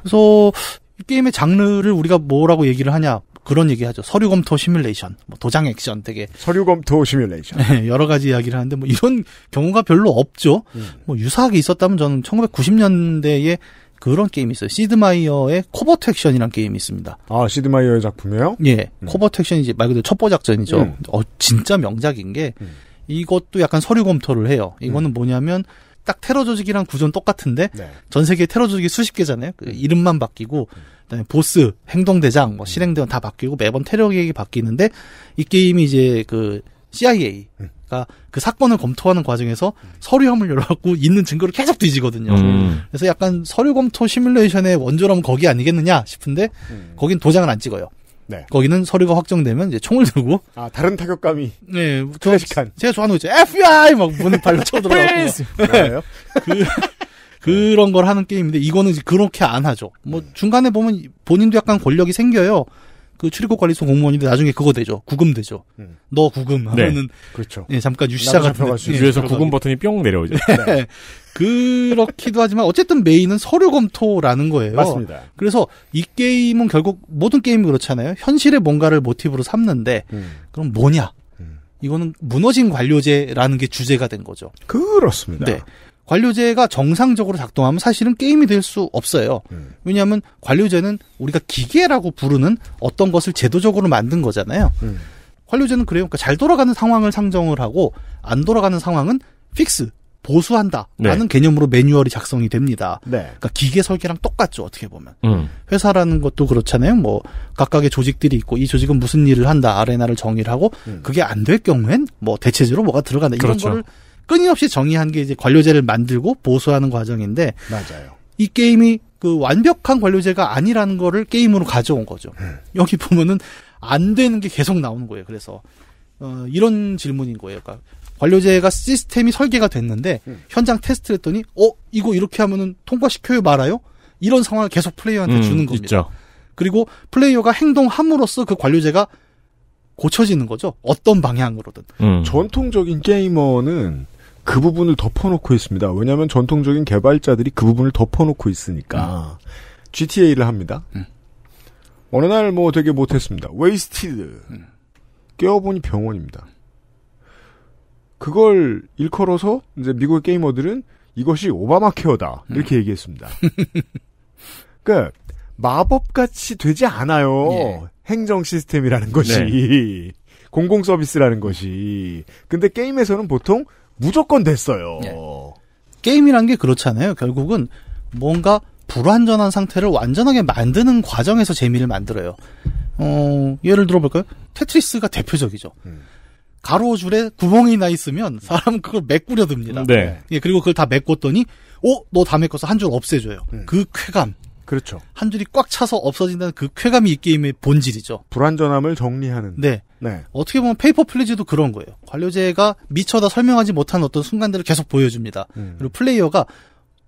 그래서 게임의 장르를 우리가 뭐라고 얘기를 하냐? 그런 얘기 하죠. 서류 검토 시뮬레이션, 뭐 도장 액션 되게 서류 검토 시뮬레이션. 네, [LAUGHS] 여러 가지 이야기를 하는데 뭐 이런 경우가 별로 없죠. 음. 뭐 유사하게 있었다면 저는 1990년대에 그런 게임이 있어요. 시드마이어의 코버트 액션이란 게임이 있습니다. 아, 시드마이어의 작품이에요? 예. 음. 코버트 액션이 말 그대로 첩보작전이죠. 음. 어, 진짜 명작인 게 음. 이것도 약간 서류 검토를 해요. 이거는 음. 뭐냐면 딱 테러 조직이랑 구조는 똑같은데 네. 전 세계 테러 조직이 수십 개잖아요. 그 음. 이름만 바뀌고 음. 그다음에 보스, 행동 대장, 뭐 음. 실행대원 다 바뀌고 매번 테러 계획이 바뀌는데 이 게임이 이제 그 CIA가 그 사건을 검토하는 과정에서 서류 함을 열어갖고 [LAUGHS] 있는 증거를 계속 뒤지거든요. 음. 그래서 약간 서류 검토 시뮬레이션의 원조라면 거기 아니겠느냐 싶은데 거긴 도장을 안 찍어요. 네. 거기는 서류가 확정되면 이제 총을 들고 아 다른 타격감이 네 클래식한 제가 좋아하는 거 있죠 FBI 막 문을 발로 [LAUGHS] 쳐들어가고 네. 그, 그런 걸 하는 게임인데 이거는 그렇게 안 하죠 뭐 네. 중간에 보면 본인도 약간 권력이 생겨요 그 출입국 관리소 공무원인데 나중에 그거 되죠. 구금 되죠. 음. 너 구금 네. 하면은 그렇죠. 예, 잠깐 유시사 같은 유에서 구금 버튼이 뿅 내려오죠. [LAUGHS] 네. 그렇기도 하지만 어쨌든 메인은 서류 검토라는 거예요. 맞습니다. 그래서 이 게임은 결국 모든 게임이 그렇잖아요. 현실의 뭔가를 모티브로 삼는데 음. 그럼 뭐냐? 음. 이거는 무너진 관료제라는 게 주제가 된 거죠. 그렇습니다. 네. 관료제가 정상적으로 작동하면 사실은 게임이 될 수 없어요. 음. 왜냐하면 관료제는 우리가 기계라고 부르는 어떤 것을 제도적으로 만든 거잖아요. 음. 관료제는 그래요. 그러니까 잘 돌아가는 상황을 상정을 하고 안 돌아가는 상황은 픽스 보수한다라는 네. 개념으로 매뉴얼이 작성이 됩니다. 네. 그러니까 기계 설계랑 똑같죠 어떻게 보면 음. 회사라는 것도 그렇잖아요. 뭐 각각의 조직들이 있고 이 조직은 무슨 일을 한다 아레나를 정의를 하고 음. 그게 안 될 경우엔 뭐 대체제로 뭐가 들어간다 이런 그렇죠. 거를 끊임없이 정의한 게 이제 관료제를 만들고 보수하는 과정인데 맞아요. 이 게임이 그 완벽한 관료제가 아니라는 거를 게임으로 가져온 거죠. 음. 여기 보면은 안 되는 게 계속 나오는 거예요. 그래서 어, 이런 질문인 거예요. 그러니까 관료제가 시스템이 설계가 됐는데 음. 현장 테스트를 했더니 어 이거 이렇게 하면은 통과시켜요 말아요? 이런 상황을 계속 플레이어한테 음, 주는 겁니다. 있죠. 그리고 플레이어가 행동함으로써 그 관료제가 고쳐지는 거죠. 어떤 방향으로든. 음. 전통적인 게이머는 그 부분을 덮어놓고 있습니다. 왜냐하면 전통적인 개발자들이 그 부분을 덮어놓고 있으니까 음. GTA를 합니다. 음. 어느 날 뭐 되게 못했습니다. 웨이스티드 음. 깨어보니 병원입니다. 그걸 일컬어서 이제 미국의 게이머들은 이것이 오바마 케어다 음. 이렇게 얘기했습니다. [LAUGHS] 그러니까 마법같이 되지 않아요. 예. 행정 시스템이라는 것이 네. 공공 서비스라는 것이 근데 게임에서는 보통 무조건 됐어요. 예. 게임이란 게 그렇잖아요. 결국은 뭔가 불완전한 상태를 완전하게 만드는 과정에서 재미를 만들어요. 어, 예를 들어볼까요? 테트리스가 대표적이죠. 음. 가로줄에 구멍이 나 있으면 사람 그걸 메꾸려 듭니다. 네. 예, 그리고 그걸 다 메꿨더니, 어, 너다 메꿔서 한 줄 없애줘요. 음. 그 쾌감. 그렇죠. 한 줄이 꽉 차서 없어진다는 그 쾌감이 이 게임의 본질이죠. 불완전함을 정리하는. 네. 네. 어떻게 보면 페이퍼 플리즈도 그런 거예요. 관료제가 미처다 설명하지 못한 어떤 순간들을 계속 보여줍니다. 음. 그리고 플레이어가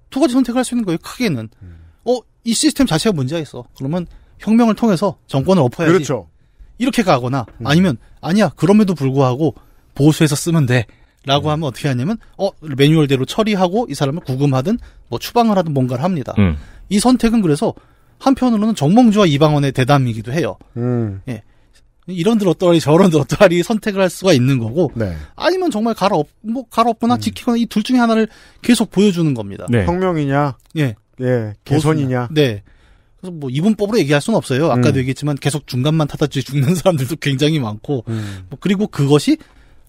두 가지 선택을 할 수 있는 거예요. 크게는 음. 어이 시스템 자체가 문제가 있어. 그러면 혁명을 통해서 정권을 엎어야지. 그렇죠. 이렇게 가거나 음. 아니면 아니야 그럼에도 불구하고 보수해서 쓰면 돼. 라고 음. 하면 어떻게 하냐면 어 매뉴얼대로 처리하고 이 사람을 구금하든 뭐 추방을 하든 뭔가를 합니다. 음. 이 선택은 그래서 한편으로는 정몽주와 이방원의 대담이기도 해요. 음. 예. 이런들 어떠하리 저런들 어떠하리 선택을 할 수가 있는 거고 네. 아니면 정말 갈아엎 뭐 갈아엎거나 음. 지키거나 이 둘 중에 하나를 계속 보여주는 겁니다. 네. 혁명이냐, 예, 예, 개선이냐, 네. 그래서 뭐 이분법으로 얘기할 수는 없어요. 아까도 음. 얘기했지만 계속 중간만 타다 죽는 [LAUGHS] 사람들도 굉장히 많고 음. 뭐 그리고 그것이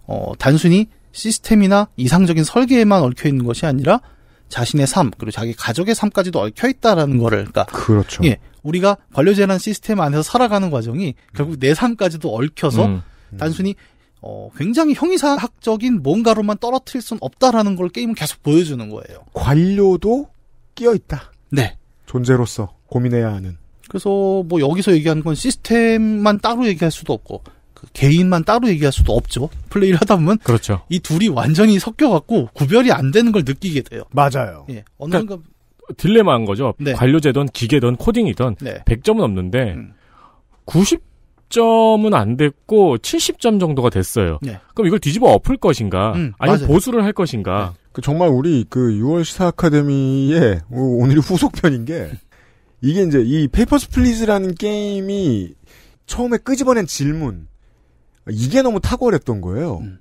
어 단순히 시스템이나 이상적인 설계에만 얽혀 있는 것이 아니라 자신의 삶 그리고 자기 가족의 삶까지도 얽혀 있다라는 거를 그러니까 그렇죠. 예, 우리가 관료제한 시스템 안에서 살아가는 과정이 결국 내 삶까지도 얽혀서 음. 단순히 어, 굉장히 형이상학적인 뭔가로만 떨어뜨릴 순 없다라는 걸 게임은 계속 보여주는 거예요. 관료도 끼어 있다. 네. 존재로서 고민해야 하는. 그래서 뭐 여기서 얘기하는 건 시스템만 따로 얘기할 수도 없고 그 개인만 따로 얘기할 수도 없죠. 플레이를 하다 보면 그렇죠. 이 둘이 완전히 섞여갖고 구별이 안 되는 걸 느끼게 돼요. 맞아요. 예, 그러니까 어느 그러니까 딜레마인 거죠. 네. 관료제든 기계든 코딩이든 네. 100점은 없는데 음. 90점은 안 됐고 70점 정도가 됐어요. 네. 그럼 이걸 뒤집어 엎을 것인가, 음, 아니면 맞아요. 보수를 할 것인가. 네. 그 정말 우리 그 6월 시사 아카데미의 오늘이 후속편인 게 이게 이제 이 페이퍼스 플리즈라는 게임이 처음에 끄집어낸 질문. 이게 너무 탁월했던 거예요. 음.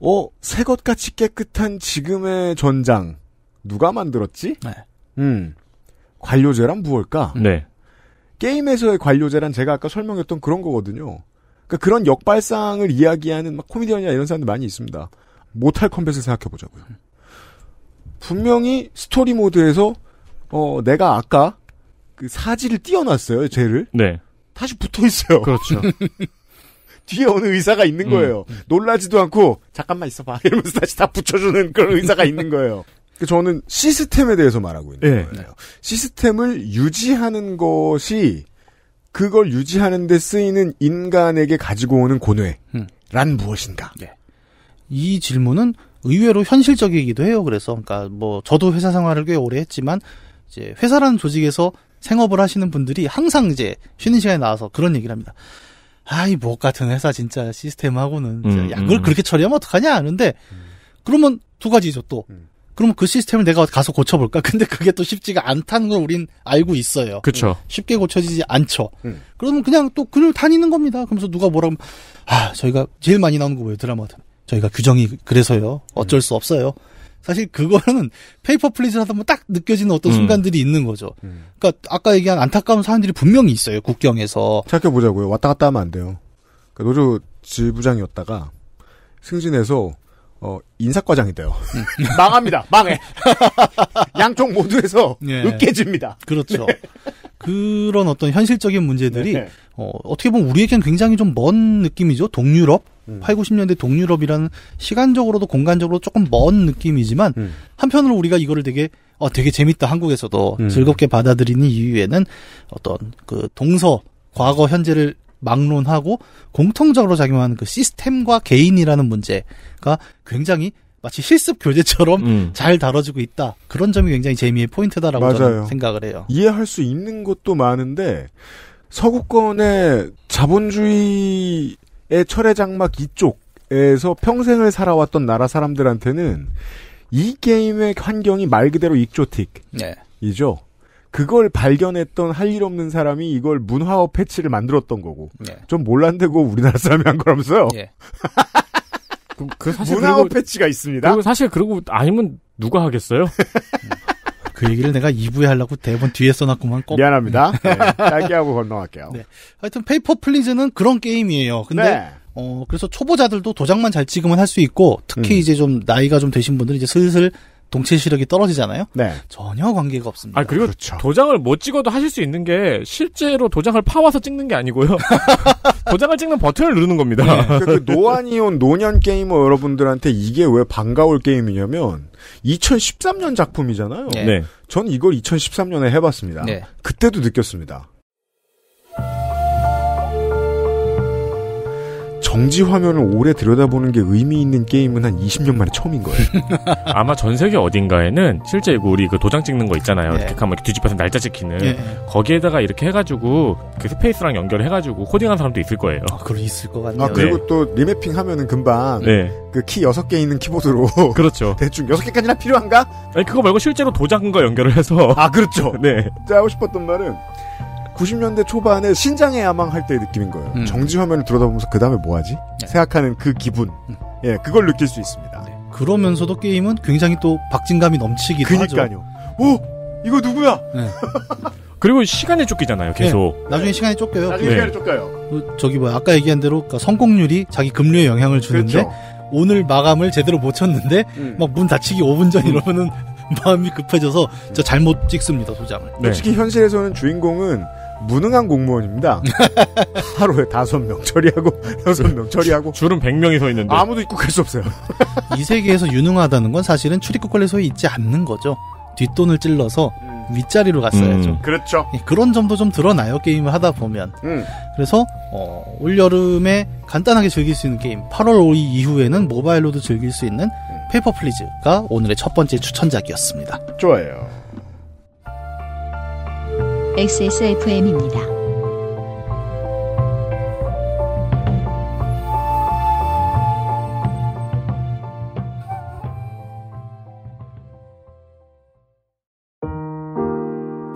어, 새것같이 깨끗한 지금의 전장. 누가 만들었지? 네. 음. 관료제란 무엇일까? 네. 게임에서의 관료제란 제가 아까 설명했던 그런 거거든요. 그러니까 그런 역발상을 이야기하는 막 코미디언이나 이런 사람들 많이 있습니다. 모탈 컴뱃을 생각해 보자고요. 분명히 스토리 모드에서 어 내가 아까 그 사지를 띄워놨어요 쟤를. 네. 다시 붙어 있어요. 그렇죠. [LAUGHS] 뒤에 어느 의사가 있는 음. 거예요. 음. 놀라지도 않고 잠깐만 있어봐 [LAUGHS] 이러면서 다시 다 붙여주는 그런 의사가 있는 거예요. 그 저는 시스템에 대해서 말하고 있는 네. 거예요. 시스템을 유지하는 것이 그걸 유지하는 데 쓰이는 인간에게 가지고 오는 고뇌란 음. 무엇인가? 네. 이 질문은 의외로 현실적이기도 해요. 그래서 그러니까 뭐 저도 회사 생활을 꽤 오래 했지만 이제 회사라는 조직에서 생업을 하시는 분들이 항상 이제 쉬는 시간에 나와서 그런 얘기를 합니다. 아이 목 뭐 같은 회사 진짜 시스템하고는 진짜 야 음, 그걸 음. 그렇게 처리하면 어떡하냐 하는데 음. 그러면 두 가지죠 또 음. 그러면 그 시스템을 내가 가서 고쳐볼까 [LAUGHS] 근데 그게 또 쉽지가 않다는 걸 우린 알고 있어요 그쵸. 음. 쉽게 고쳐지지 않죠 그러면 그냥 또 그를 다니는 겁니다 그러면서 누가 뭐라 하면 아 저희가 제일 많이 나오는 거 뭐예요 드라마든 저희가 규정이 그래서요 어쩔 수 없어요 사실 그거는 페이퍼 플리즈 하다 뭐 보면 딱 느껴지는 어떤 음. 순간들이 있는 거죠. 음. 그러니까 아까 얘기한 안타까운 사람들이 분명히 있어요. 국경에서. 생각해보자고요. 왔다 갔다 하면 안 돼요. 그러니까 노조 지부장이었다가 승진해서 어, 인사과장이 돼요. 음. 망합니다. 망해. [LAUGHS] 양쪽 모두에서 네. 으깨집니다. 그렇죠. 네. 그런 어떤 현실적인 문제들이 네. 어, 어떻게 보면 우리에겐 굉장히 좀 먼 느낌이죠. 동유럽. 음. 8, 90년대 동유럽이라는 시간적으로도 공간적으로 조금 먼 느낌이지만 음. 한편으로 우리가 이거를 되게 어 되게 재밌다 한국에서도 음. 즐겁게 받아들이는 이유에는 어떤 그 동서 과거 현재를 막론하고 공통적으로 작용하는 그 시스템과 개인이라는 문제가 굉장히 마치 실습 교재처럼 음. 잘 다뤄지고 있다. 그런 점이 굉장히 재미의 포인트다라고 맞아요. 저는 생각을 해요. 이해할 수 있는 것도 많은데 서구권의 자본주의 철의 장막 이쪽에서 평생을 살아왔던 나라 사람들한테는 이 게임의 환경이 말 그대로 익조틱이죠. 네. 그걸 발견했던 할 일 없는 사람이 이걸 문화업 패치를 만들었던 거고 네. 좀 몰랐는데고 우리나라 사람이 한 거라면서요. 네. 그, 그 문화업 패치가 있습니다. 그리고 사실 그러고 아니면 누가 하겠어요? [LAUGHS] 그 얘기를 내가 2부에 하려고 대본 뒤에 써놨구만. 꼭. 미안합니다. 네, 네 짧게 하고 건너갈게요. 네. 하여튼 페이퍼 플리즈는 그런 게임이에요. 근데 네. 어 그래서 초보자들도 도장만 잘 찍으면 할 수 있고 특히 음. 이제 좀 나이가 좀 되신 분들은 이제 슬슬 동체 시력이 떨어지잖아요. 네. 전혀 관계가 없습니다. 아 그리고 그렇죠. 도장을 못 찍어도 하실 수 있는 게 실제로 도장을 파와서 찍는 게 아니고요. [LAUGHS] 도장을 찍는 버튼을 누르는 겁니다. 네. 그러니까 그 노안이온 노년 게이머 뭐 여러분들한테 이게 왜 반가울 게임이냐면 2013년 작품이잖아요. 네. 전 이걸 2013년에 해봤습니다. 네. 그때도 느꼈습니다. 정지 화면을 오래 들여다보는 게 의미 있는 게임은 한 20년 만에 처음인 거예요. [LAUGHS] 아마 전 세계 어딘가에는 실제 우리 그 도장 찍는 거 있잖아요. 네. 이렇게 하면 뒤집혀서 날짜 찍히는 네. 거기에다가 이렇게 해가지고 그 스페이스랑 연결해가지고 코딩한 사람도 있을 거예요. 아, 그럼 있을 것 같네요. 아, 그리고 네. 또리맵핑 하면은 금방 그키 6개 있는 키보드로 [LAUGHS] 그렇죠. [LAUGHS] 대충 6개까지나 필요한가? 아니 그거 말고 실제로 도장과 연결을 해서 아 그렇죠. 네. 짜고 싶었던 말은 90년대 초반에 신장에 야망할 때의 느낌인 거예요. 음. 정지 화면을 들여다보면서 그 다음에 뭐 하지? 네. 생각하는 그 기분. 음. 예, 그걸 느낄 수 있습니다. 네. 그러면서도 게임은 굉장히 또 박진감이 넘치기도 그니까요. 러 하죠. 오! 이거 누구야? 네. [LAUGHS] 그리고 시간에 쫓기잖아요, 네. 계속. 나중에 네. 시간에 쫓겨요. 나중에 네. 시간에 쫓겨요. 그 저기 뭐야, 아까 얘기한 대로 그러니까 성공률이 자기 급류에 영향을 주는데 그렇죠. 오늘 마감을 제대로 못 쳤는데 음. 막문 닫히기 5분 전 이러면은 마음이 급해져서 저 잘못 찍습니다 소장을. 네. 솔직히 현실에서는 주인공은 무능한 공무원입니다. [LAUGHS] 하루에 다섯 명 처리하고 여섯 명 처리하고 줄은 1명이서 있는데 아무도 입국할 수 없어요. [LAUGHS] 이 세계에서 유능하다는 건 사실은 출입국 관리 소에 있지 않는 거죠. 뒷돈을 찔러서 음. 윗자리로 갔어야죠. 음. 그렇죠. 예, 그런 점도 좀 드러나요 게임을 하다 보면. 음. 그래서 어, 올 여름에 간단하게 즐길 수 있는 게임 8월 5일 이후에는 모바일로도 즐길 수 있는 페퍼 플리즈가 오늘의 첫 번째 추천작이었습니다. 좋아요. XSFM입니다.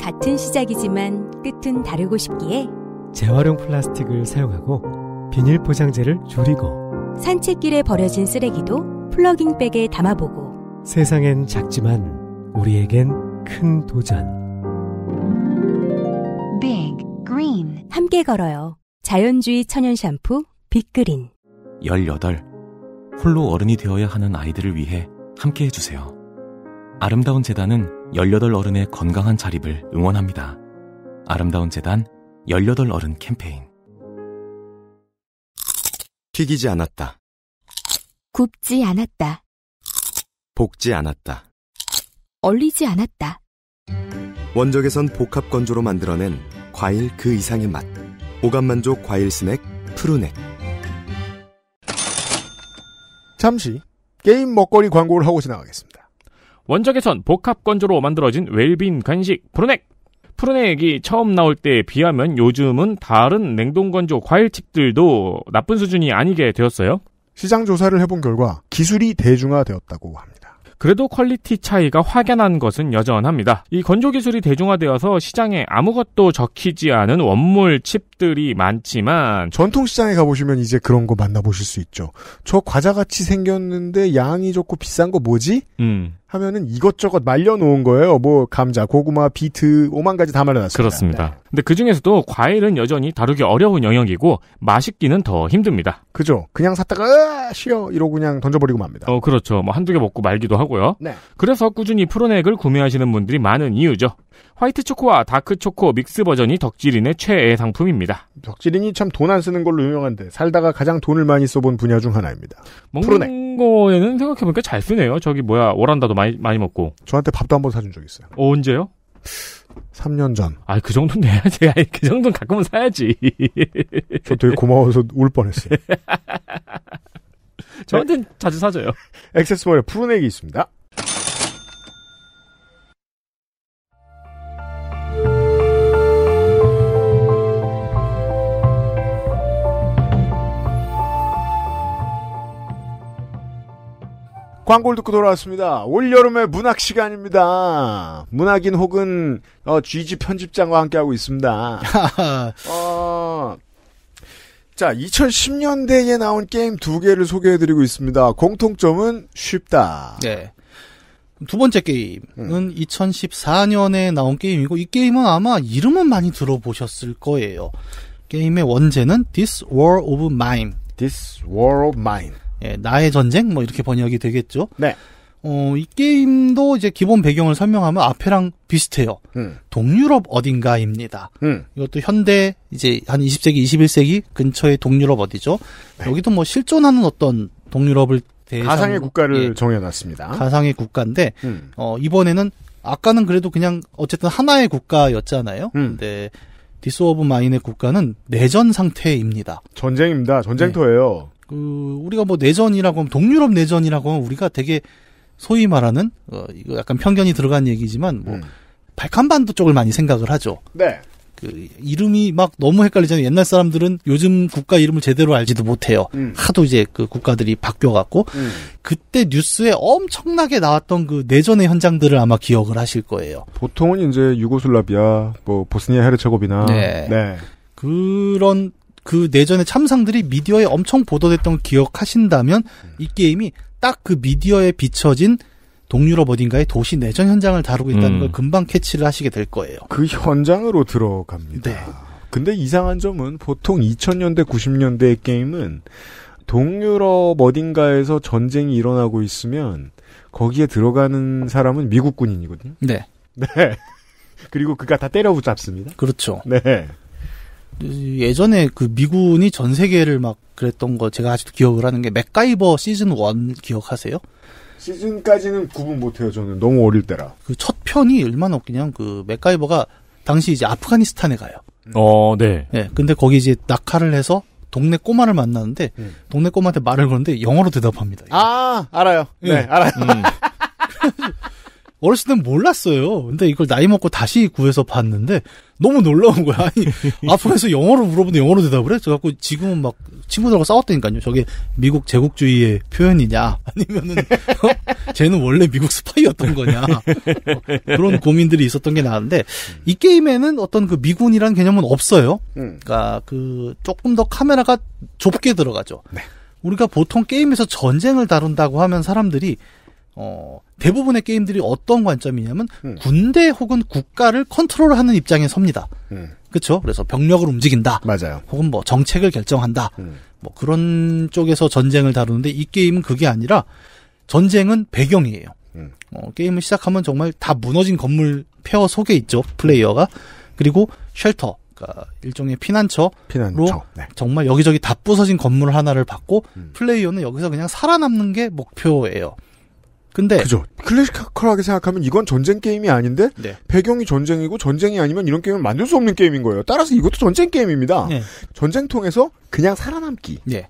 같은 시작이지만 끝은 다르고 싶기에 재활용 플라스틱을 사용하고 비닐 포장재를 줄이고 산책길에 버려진 쓰레기도 플러깅백에 담아보고 세상엔 작지만 우리에겐 큰 도전. green. 함께 걸어요. 자연주의 천연 샴푸 빅그린. 18. 홀로 어른이 되어야 하는 아이들을 위해 함께 해주세요. 아름다운 재단은 18 어른의 건강한 자립을 응원합니다. 아름다운 재단 18 어른 캠페인. 튀기지 않았다. 굽지 않았다. 볶지 않았다. 얼리지 않았다. 원적에선 복합 건조로 만들어낸 과일 그 이상의 맛. 오감만족 과일 스낵 푸르넥. 잠시 게임 먹거리 광고를 하고 지나가겠습니다. 원작에선 복합 건조로 만들어진 웰빈 간식 푸르넥. 푸르넥이 처음 나올 때에 비하면 요즘은 다른 냉동 건조 과일칩들도 나쁜 수준이 아니게 되었어요. 시장 조사를 해본 결과 기술이 대중화되었다고 합니다. 그래도 퀄리티 차이가 확연한 것은 여전합니다. 이 건조 기술이 대중화되어서 시장에 아무것도 적히지 않은 원물 칩들이 많지만 전통 시장에 가보시면 이제 그런 거 만나보실 수 있죠. 저 과자같이 생겼는데 양이 좋고 비싼 거 뭐지? 음. 하면은 이것저것 말려놓은 거예요. 뭐 감자, 고구마, 비트, 오만 가지 다 말려놨습니다. 그렇습니다. 네. 근데 그 중에서도 과일은 여전히 다루기 어려운 영역이고 맛있기는 더 힘듭니다. 그죠. 그냥 샀다가 쉬어 이러고 그냥 던져버리고 맙니다. 어 그렇죠. 뭐 한두 개 먹고 말기도 하고요. 네. 그래서 꾸준히 프로넥을 구매하시는 분들이 많은 이유죠. 화이트 초코와 다크 초코 믹스 버전이 덕질인의 최애 상품입니다. 덕질인이 참 돈 안 쓰는 걸로 유명한데 살다가 가장 돈을 많이 써본 분야 중 하나입니다. 먹는 프로넥. 거에는 생각해보니까 잘 쓰네요. 저기 뭐야 월한다도 많이 많이 먹고. 저한테 밥도 한 번 사준 적 있어요. 어, 언제요? 3년 전. 아, 그 정도는 내야지. 아니, 그 정도는 가끔은 사야지. 저 되게 고마워서 울 뻔했어요. [LAUGHS] 저한테 네. 자주 사줘요. 네. 액세스몰에 푸른액이 있습니다. 광고를 듣고 돌아왔습니다. 올여름의 문학 시간입니다. 문학인 혹은 어, GG 편집장과 함께하고 있습니다. [LAUGHS] 어, 자, 2010년대에 나온 게임 두 개를 소개해드리고 있습니다. 공통점은 쉽다. 네. 두 번째 게임은 음. 2014년에 나온 게임이고 이 게임은 아마 이름은 많이 들어보셨을 거예요. 게임의 원제는 This War of Mine. This War of Mine. 예, 나의 전쟁 뭐 이렇게 번역이 되겠죠. 네. 어, 이 게임도 이제 기본 배경을 설명하면 앞에랑 비슷해요. 음. 동유럽 어딘가입니다. 음. 이것도 현대 이제 한 20세기, 21세기 근처의 동유럽 어디죠? 네. 여기도 뭐 실존하는 어떤 동유럽을 대상, 가상의 국가를 예, 정해놨습니다. 가상의 국가인데 음. 어, 이번에는 아까는 그래도 그냥 어쨌든 하나의 국가였잖아요. 음. 근데 디스 오브 마인의 국가는 내전 상태입니다. 전쟁입니다. 전쟁터예요. 네. 그 우리가 뭐 내전이라고 하면 동유럽 내전이라고 하면 우리가 되게 소위 말하는 어 이거 약간 편견이 들어간 얘기지만 뭐 음. 발칸반도 쪽을 많이 생각을 하죠. 네. 그 이름이 막 너무 헷갈리잖아요. 옛날 사람들은 요즘 국가 이름을 제대로 알지도 못해요. 음. 하도 이제 그 국가들이 바뀌어갖고 음. 그때 뉴스에 엄청나게 나왔던 그 내전의 현장들을 아마 기억을 하실 거예요. 보통은 이제 유고슬라비아, 뭐 보스니아 헤르체고비나 네. 네. 그런 그 내전의 참상들이 미디어에 엄청 보도됐던 걸 기억하신다면 이 게임이 딱 그 미디어에 비춰진 동유럽 어딘가의 도시 내전 현장을 다루고 있다는 음. 걸 금방 캐치를 하시게 될 거예요. 그 현장으로 들어갑니다. 네. 근데 이상한 점은 보통 2000년대 90년대의 게임은 동유럽 어딘가에서 전쟁이 일어나고 있으면 거기에 들어가는 사람은 미국군인이거든요. 네. 네. [LAUGHS] 그리고 그가 다 때려붙잡습니다. 그렇죠. 네. 예전에 그 미군이 전 세계를 막 그랬던 거 제가 아직도 기억을 하는 게 맥가이버 시즌 1 기억하세요? 시즌까지는 구분 못해요 저는 너무 어릴 때라. 그 첫 편이 얼마나 웃기냐면 그 맥가이버가 당시 이제 아프가니스탄에 가요. 어, 네. 네. 근데 거기 이제 낙하를 해서 동네 꼬마를 만나는데 음. 동네 꼬마한테 말을 거는데 영어로 대답합니다. 이거. 아 알아요. 네, 네 알아요. 음. [LAUGHS] 어렸을 땐 몰랐어요. 근데 이걸 나이 먹고 다시 구해서 봤는데 너무 놀라운 거야. 아니, 앞으로에서 [LAUGHS] 영어로 물어보는데 영어로 대답을 해? 그래갖고 지금은 막 친구들하고 싸웠다니까요. 저게 미국 제국주의의 표현이냐? 아니면은, [LAUGHS] 어? 쟤는 원래 미국 스파이였던 거냐? 어, 그런 고민들이 있었던 게 나는데, 이 게임에는 어떤 그 미군이란 개념은 없어요. 음. 그러니까 그 조금 더 카메라가 좁게 들어가죠. 네. 우리가 보통 게임에서 전쟁을 다룬다고 하면 사람들이 어, 대부분의 게임들이 어떤 관점이냐면 음. 군대 혹은 국가를 컨트롤하는 입장에 섭니다. 음. 그렇죠? 그래서 병력을 움직인다. 맞아요. 혹은 뭐 정책을 결정한다. 음. 뭐 그런 쪽에서 전쟁을 다루는데 이 게임은 그게 아니라 전쟁은 배경이에요. 음. 어, 게임을 시작하면 정말 다 무너진 건물 폐허 속에 있죠 플레이어가 그리고 쉘터 그까 그러니까 일종의 피난처로 피난처. 네. 정말 여기저기 다 부서진 건물 하나를 받고 음. 플레이어는 여기서 그냥 살아남는 게 목표예요. 근데 그죠. 클래식컬하게 생각하면 이건 전쟁 게임이 아닌데 네. 배경이 전쟁이고 전쟁이 아니면 이런 게임을 만들 수 없는 게임인 거예요. 따라서 이것도 전쟁 게임입니다. 네. 전쟁 통해서 그냥 살아남기. 네.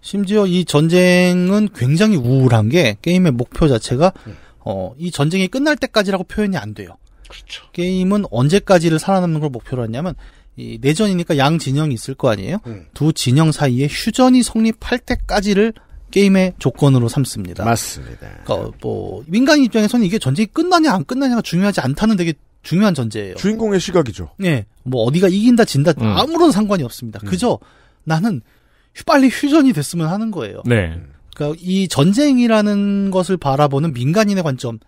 심지어 이 전쟁은 굉장히 우울한 게 게임의 목표 자체가 음. 어, 이 전쟁이 끝날 때까지라고 표현이 안 돼요. 그렇죠. 게임은 언제까지를 살아남는 걸 목표로 했냐면 이 내전이니까 양 진영이 있을 거 아니에요. 음. 두 진영 사이에 휴전이 성립할 때까지를 게임의 조건으로 삼습니다. 맞습니다. 그러니까 뭐 민간 입장에서는 이게 전쟁이 끝나냐 안 끝나냐가 중요하지 않다는 되게 중요한 전제예요. 주인공의 시각이죠. 네, 뭐 어디가 이긴다 진다 음. 아무런 상관이 없습니다. 음. 그저 나는 빨리 휴전이 됐으면 하는 거예요. 네. 그러니까 이 전쟁이라는 것을 바라보는 민간인의 관점,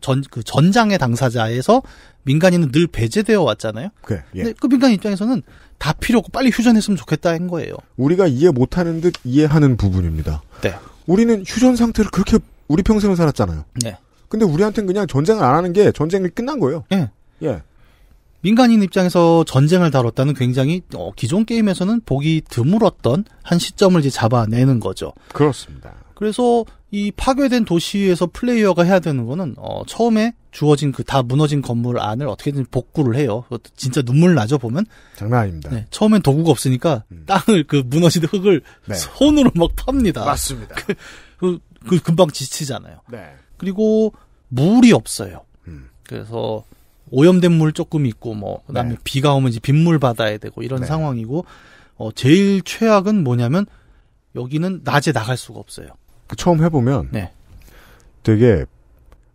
전, 그 전장의 당사자에서 민간인은 늘 배제되어 왔잖아요. 그래, 예. 근데 그 민간 입장에서는 다 필요 없고 빨리 휴전했으면 좋겠다 한 거예요. 우리가 이해 못하는 듯 이해하는 부분입니다. 네. 우리는 휴전 상태를 그렇게 우리 평생을 살았잖아요. 네. 근데 우리한테는 그냥 전쟁을 안 하는 게 전쟁이 끝난 거예요. 예. 예. 민간인 입장에서 전쟁을 다뤘다는 굉장히 어, 기존 게임에서는 보기 드물었던 한 시점을 이제 잡아내는 거죠. 그렇습니다. 그래서 이 파괴된 도시에서 플레이어가 해야 되는 거는 어, 처음에 주어진 그 다 무너진 건물 안을 어떻게든 복구를 해요. 진짜 눈물 나죠 보면. 장난 아닙니다. 네, 처음엔 도구가 없으니까 음. 땅을 그 무너진 흙을 네. 손으로 막 팝니다. 맞습니다. 그, 그, 그 금방 지치잖아요. 네. 그리고 물이 없어요. 음. 그래서 오염된 물 조금 있고 뭐 그다음에 네. 비가 오면 이제 빗물 받아야 되고 이런 네. 상황이고 어, 제일 최악은 뭐냐면 여기는 낮에 나갈 수가 없어요. 그 처음 해보면 네. 되게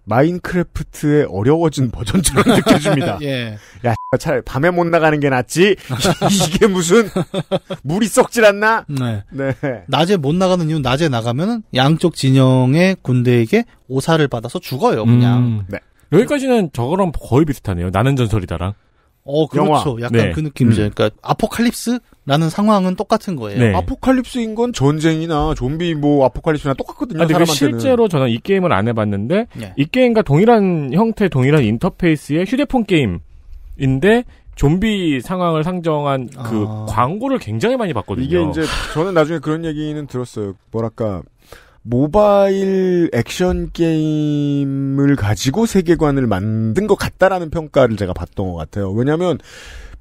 마인크래프트의 어려워진 버전처럼 [LAUGHS] 느껴집니다. 예. 야, 차라리 밤에 못 나가는 게 낫지. [LAUGHS] 이게 무슨 물이 썩질 않나? 네. 네. 낮에 못 나가는 이유는 낮에 나가면 양쪽 진영의 군대에게 오사를 받아서 죽어요, 그냥. 음. 네. 여기까지는 저거랑 거의 비슷하네요. 나는 전설이다랑. 어, 그렇죠. 영화. 약간 네. 그 느낌이죠. 음. 그러니까 아포칼립스라는 상황은 똑같은 거예요. 네. 아포칼립스인 건 전쟁이나 좀비 뭐 아포칼립스나 똑같거든요. 아, 근 실제로 저는 이 게임을 안 해봤는데 네. 이 게임과 동일한 형태, 동일한 인터페이스의 휴대폰 게임인데 좀비 상황을 상정한 그 아... 광고를 굉장히 많이 봤거든요. 이게 이제 저는 나중에 그런 얘기는 들었어요. 뭐랄까 모바일 액션 게임을 가지고 세계관을 만든 것 같다라는 평가를 제가 봤던 것 같아요. 왜냐하면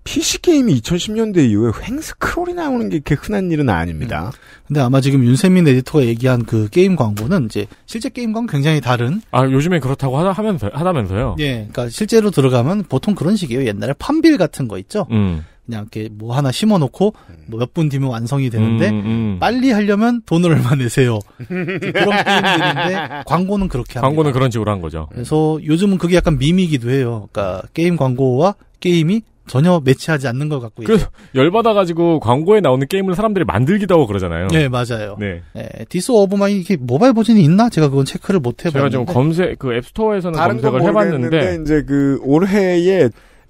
PC 게임이 2010년대 이후에 횡 스크롤이 나오는 게 이렇게 흔한 일은 아닙니다. 음. 근데 아마 지금 윤세민 에디터가 얘기한 그 게임 광고는 이제 실제 게임과는 굉장히 다른. 아 요즘에 그렇다고 하다 하면서 하다면서요? 예, 그러니까 실제로 들어가면 보통 그런 식이에요. 옛날에 판빌 같은 거 있죠. 음. 그냥 이렇게 뭐 하나 심어놓고 음. 뭐몇분 뒤면 완성이 되는데 음, 음. 빨리 하려면 돈을 얼마 [LAUGHS] 내세요. 그런 게임들인데 광고는 그렇게 합니다. 광고는 그런 식으로 한 거죠. 그래서 요즘은 그게 약간 밈이기도 해요. 그러니까 게임 광고와 게임이 전혀 매치하지 않는 것같고 그, 열받아가지고 광고에 나오는 게임을 사람들이 만들기도 하고 그러잖아요. 네, 맞아요. 네. 네 디스 오브 마인 이게 모바일 버전이 있나? 제가 그건 체크를 못 해봤는데. 제가 좀 검색, 그 앱스토어에서는 검색을 해봤는데. 이제 그 올해에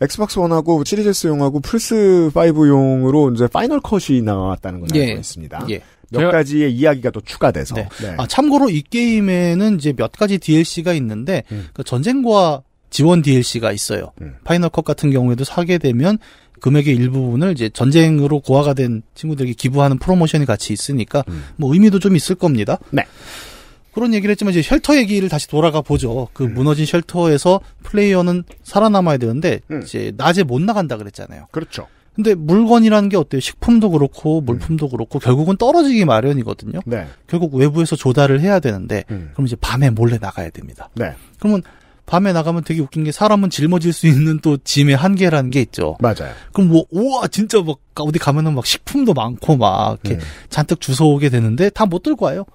엑스박스 원하고 시리즈스용하고 플스 5용으로 이제 파이널 컷이 나왔다는 걸 예. 알고 있습니다. 예. 몇 제가... 가지의 이야기가 또 추가돼서. 네. 네. 아 참고로 이 게임에는 이제 몇 가지 DLC가 있는데 음. 그 전쟁과 지원 DLC가 있어요. 음. 파이널 컷 같은 경우에도 사게 되면 금액의 일부분을 이제 전쟁으로 고아가 된 친구들에게 기부하는 프로모션이 같이 있으니까 음. 뭐 의미도 좀 있을 겁니다. 네. 그런 얘기를 했지만 이제 쉘터 얘기를 다시 돌아가 보죠. 그 음. 무너진 쉘터에서 플레이어는 살아남아야 되는데 음. 이제 낮에 못 나간다 그랬잖아요. 그렇죠. 근데 물건이라는 게 어때요? 식품도 그렇고 음. 물품도 음. 그렇고 결국은 떨어지기 마련이거든요. 네. 결국 외부에서 조달을 해야 되는데 음. 그럼 이제 밤에 몰래 나가야 됩니다. 네. 그러면 밤에 나가면 되게 웃긴 게 사람은 짊어질 수 있는 또 짐의 한계라는 게 있죠. 맞아요. 그럼 뭐, 우와, 진짜 막, 어디 가면은 막 식품도 많고 막, 이렇게 음. 잔뜩 주워오게 되는데 다 못 들고 와요.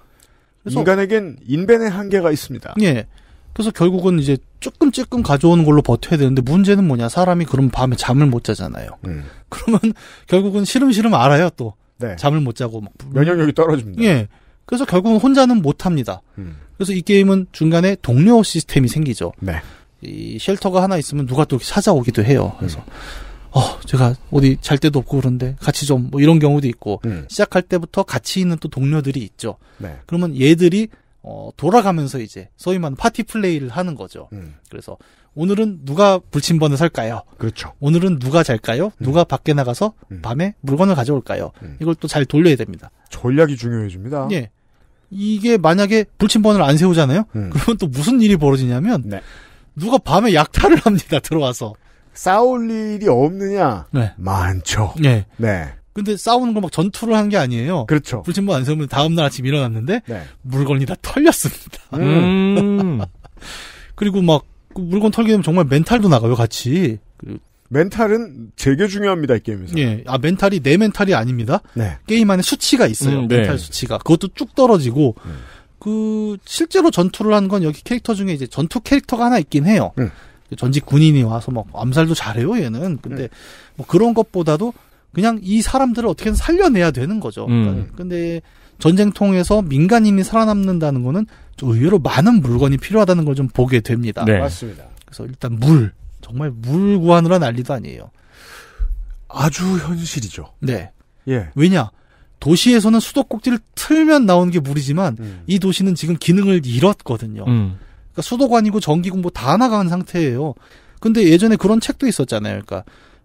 그래서 인간에겐 인벤의 한계가 있습니다. 예. 그래서 결국은 이제 조금 조금 가져오는 걸로 버텨야 되는데 문제는 뭐냐 사람이 그럼 밤에 잠을 못 자잖아요. 음. 그러면 결국은 시름시름 알아요 또 네. 잠을 못 자고 막 면역력이 떨어집니다. 예. 그래서 결국은 혼자는 못 합니다. 음. 그래서 이 게임은 중간에 동료 시스템이 생기죠. 네. 이 쉘터가 하나 있으면 누가 또 찾아오기도 해요. 그래서 음. 어, 제가 어디 잘때도 없고 그런데 같이 좀 뭐 이런 경우도 있고 음. 시작할 때부터 같이 있는 또 동료들이 있죠. 네. 그러면 얘들이 어, 돌아가면서 이제 소위 말하는 파티 플레이를 하는 거죠. 음. 그래서 오늘은 누가 불침번을 살까요? 그렇죠. 오늘은 누가 잘까요? 음. 누가 밖에 나가서 음. 밤에 물건을 가져올까요? 음. 이걸 또 잘 돌려야 됩니다. 전략이 중요해집니다. 예. 이게 만약에 불침번을 안 세우잖아요. 음. 그러면 또 무슨 일이 벌어지냐면 네. 누가 밤에 약탈을 [LAUGHS] 합니다. 들어와서. 싸울 일이 없느냐? 네. 많죠. 네. 네. 근데 싸우는 거 막 전투를 한 게 아니에요. 그렇죠. 불침번 안 세우면 다음날 아침 일어났는데 네. 물건이 다 털렸습니다. 음. 음. [LAUGHS] 그리고 막그 물건 털게 되면 정말 멘탈도 나가요, 같이. 그 멘탈은 제게 중요합니다, 이 게임에서. 예. 아, 멘탈이 내 멘탈이 아닙니다. 네. 게임 안에 수치가 있어요. 음, 네. 멘탈 수치가. 그것도 쭉 떨어지고 음. 그 실제로 전투를 한 건 여기 캐릭터 중에 이제 전투 캐릭터가 하나 있긴 해요. 음. 그 전직 군인이 와서 막 암살도 잘해요 얘는. 근데 음. 뭐 그런 것보다도 그냥 이 사람들을 어떻게든 살려내야 되는 거죠. 음. 그러니까 근데 전쟁 통해서 민간인이 살아남는다는 거는 의외로 많은 물건이 필요하다는 걸 좀 보게 됩니다. 네. 맞습니다. 그래서 일단 물 정말 물 구하느라 난리도 아니에요. 아주 현실이죠. 네. 예. 왜냐? 도시에서는 수도꼭지를 틀면 나오는 게 물이지만 음. 이 도시는 지금 기능을 잃었거든요. 음. 그러니까 수도관이고 전기공부 뭐 다 나간 상태예요. 근데 예전에 그런 책도 있었잖아요. 그러니까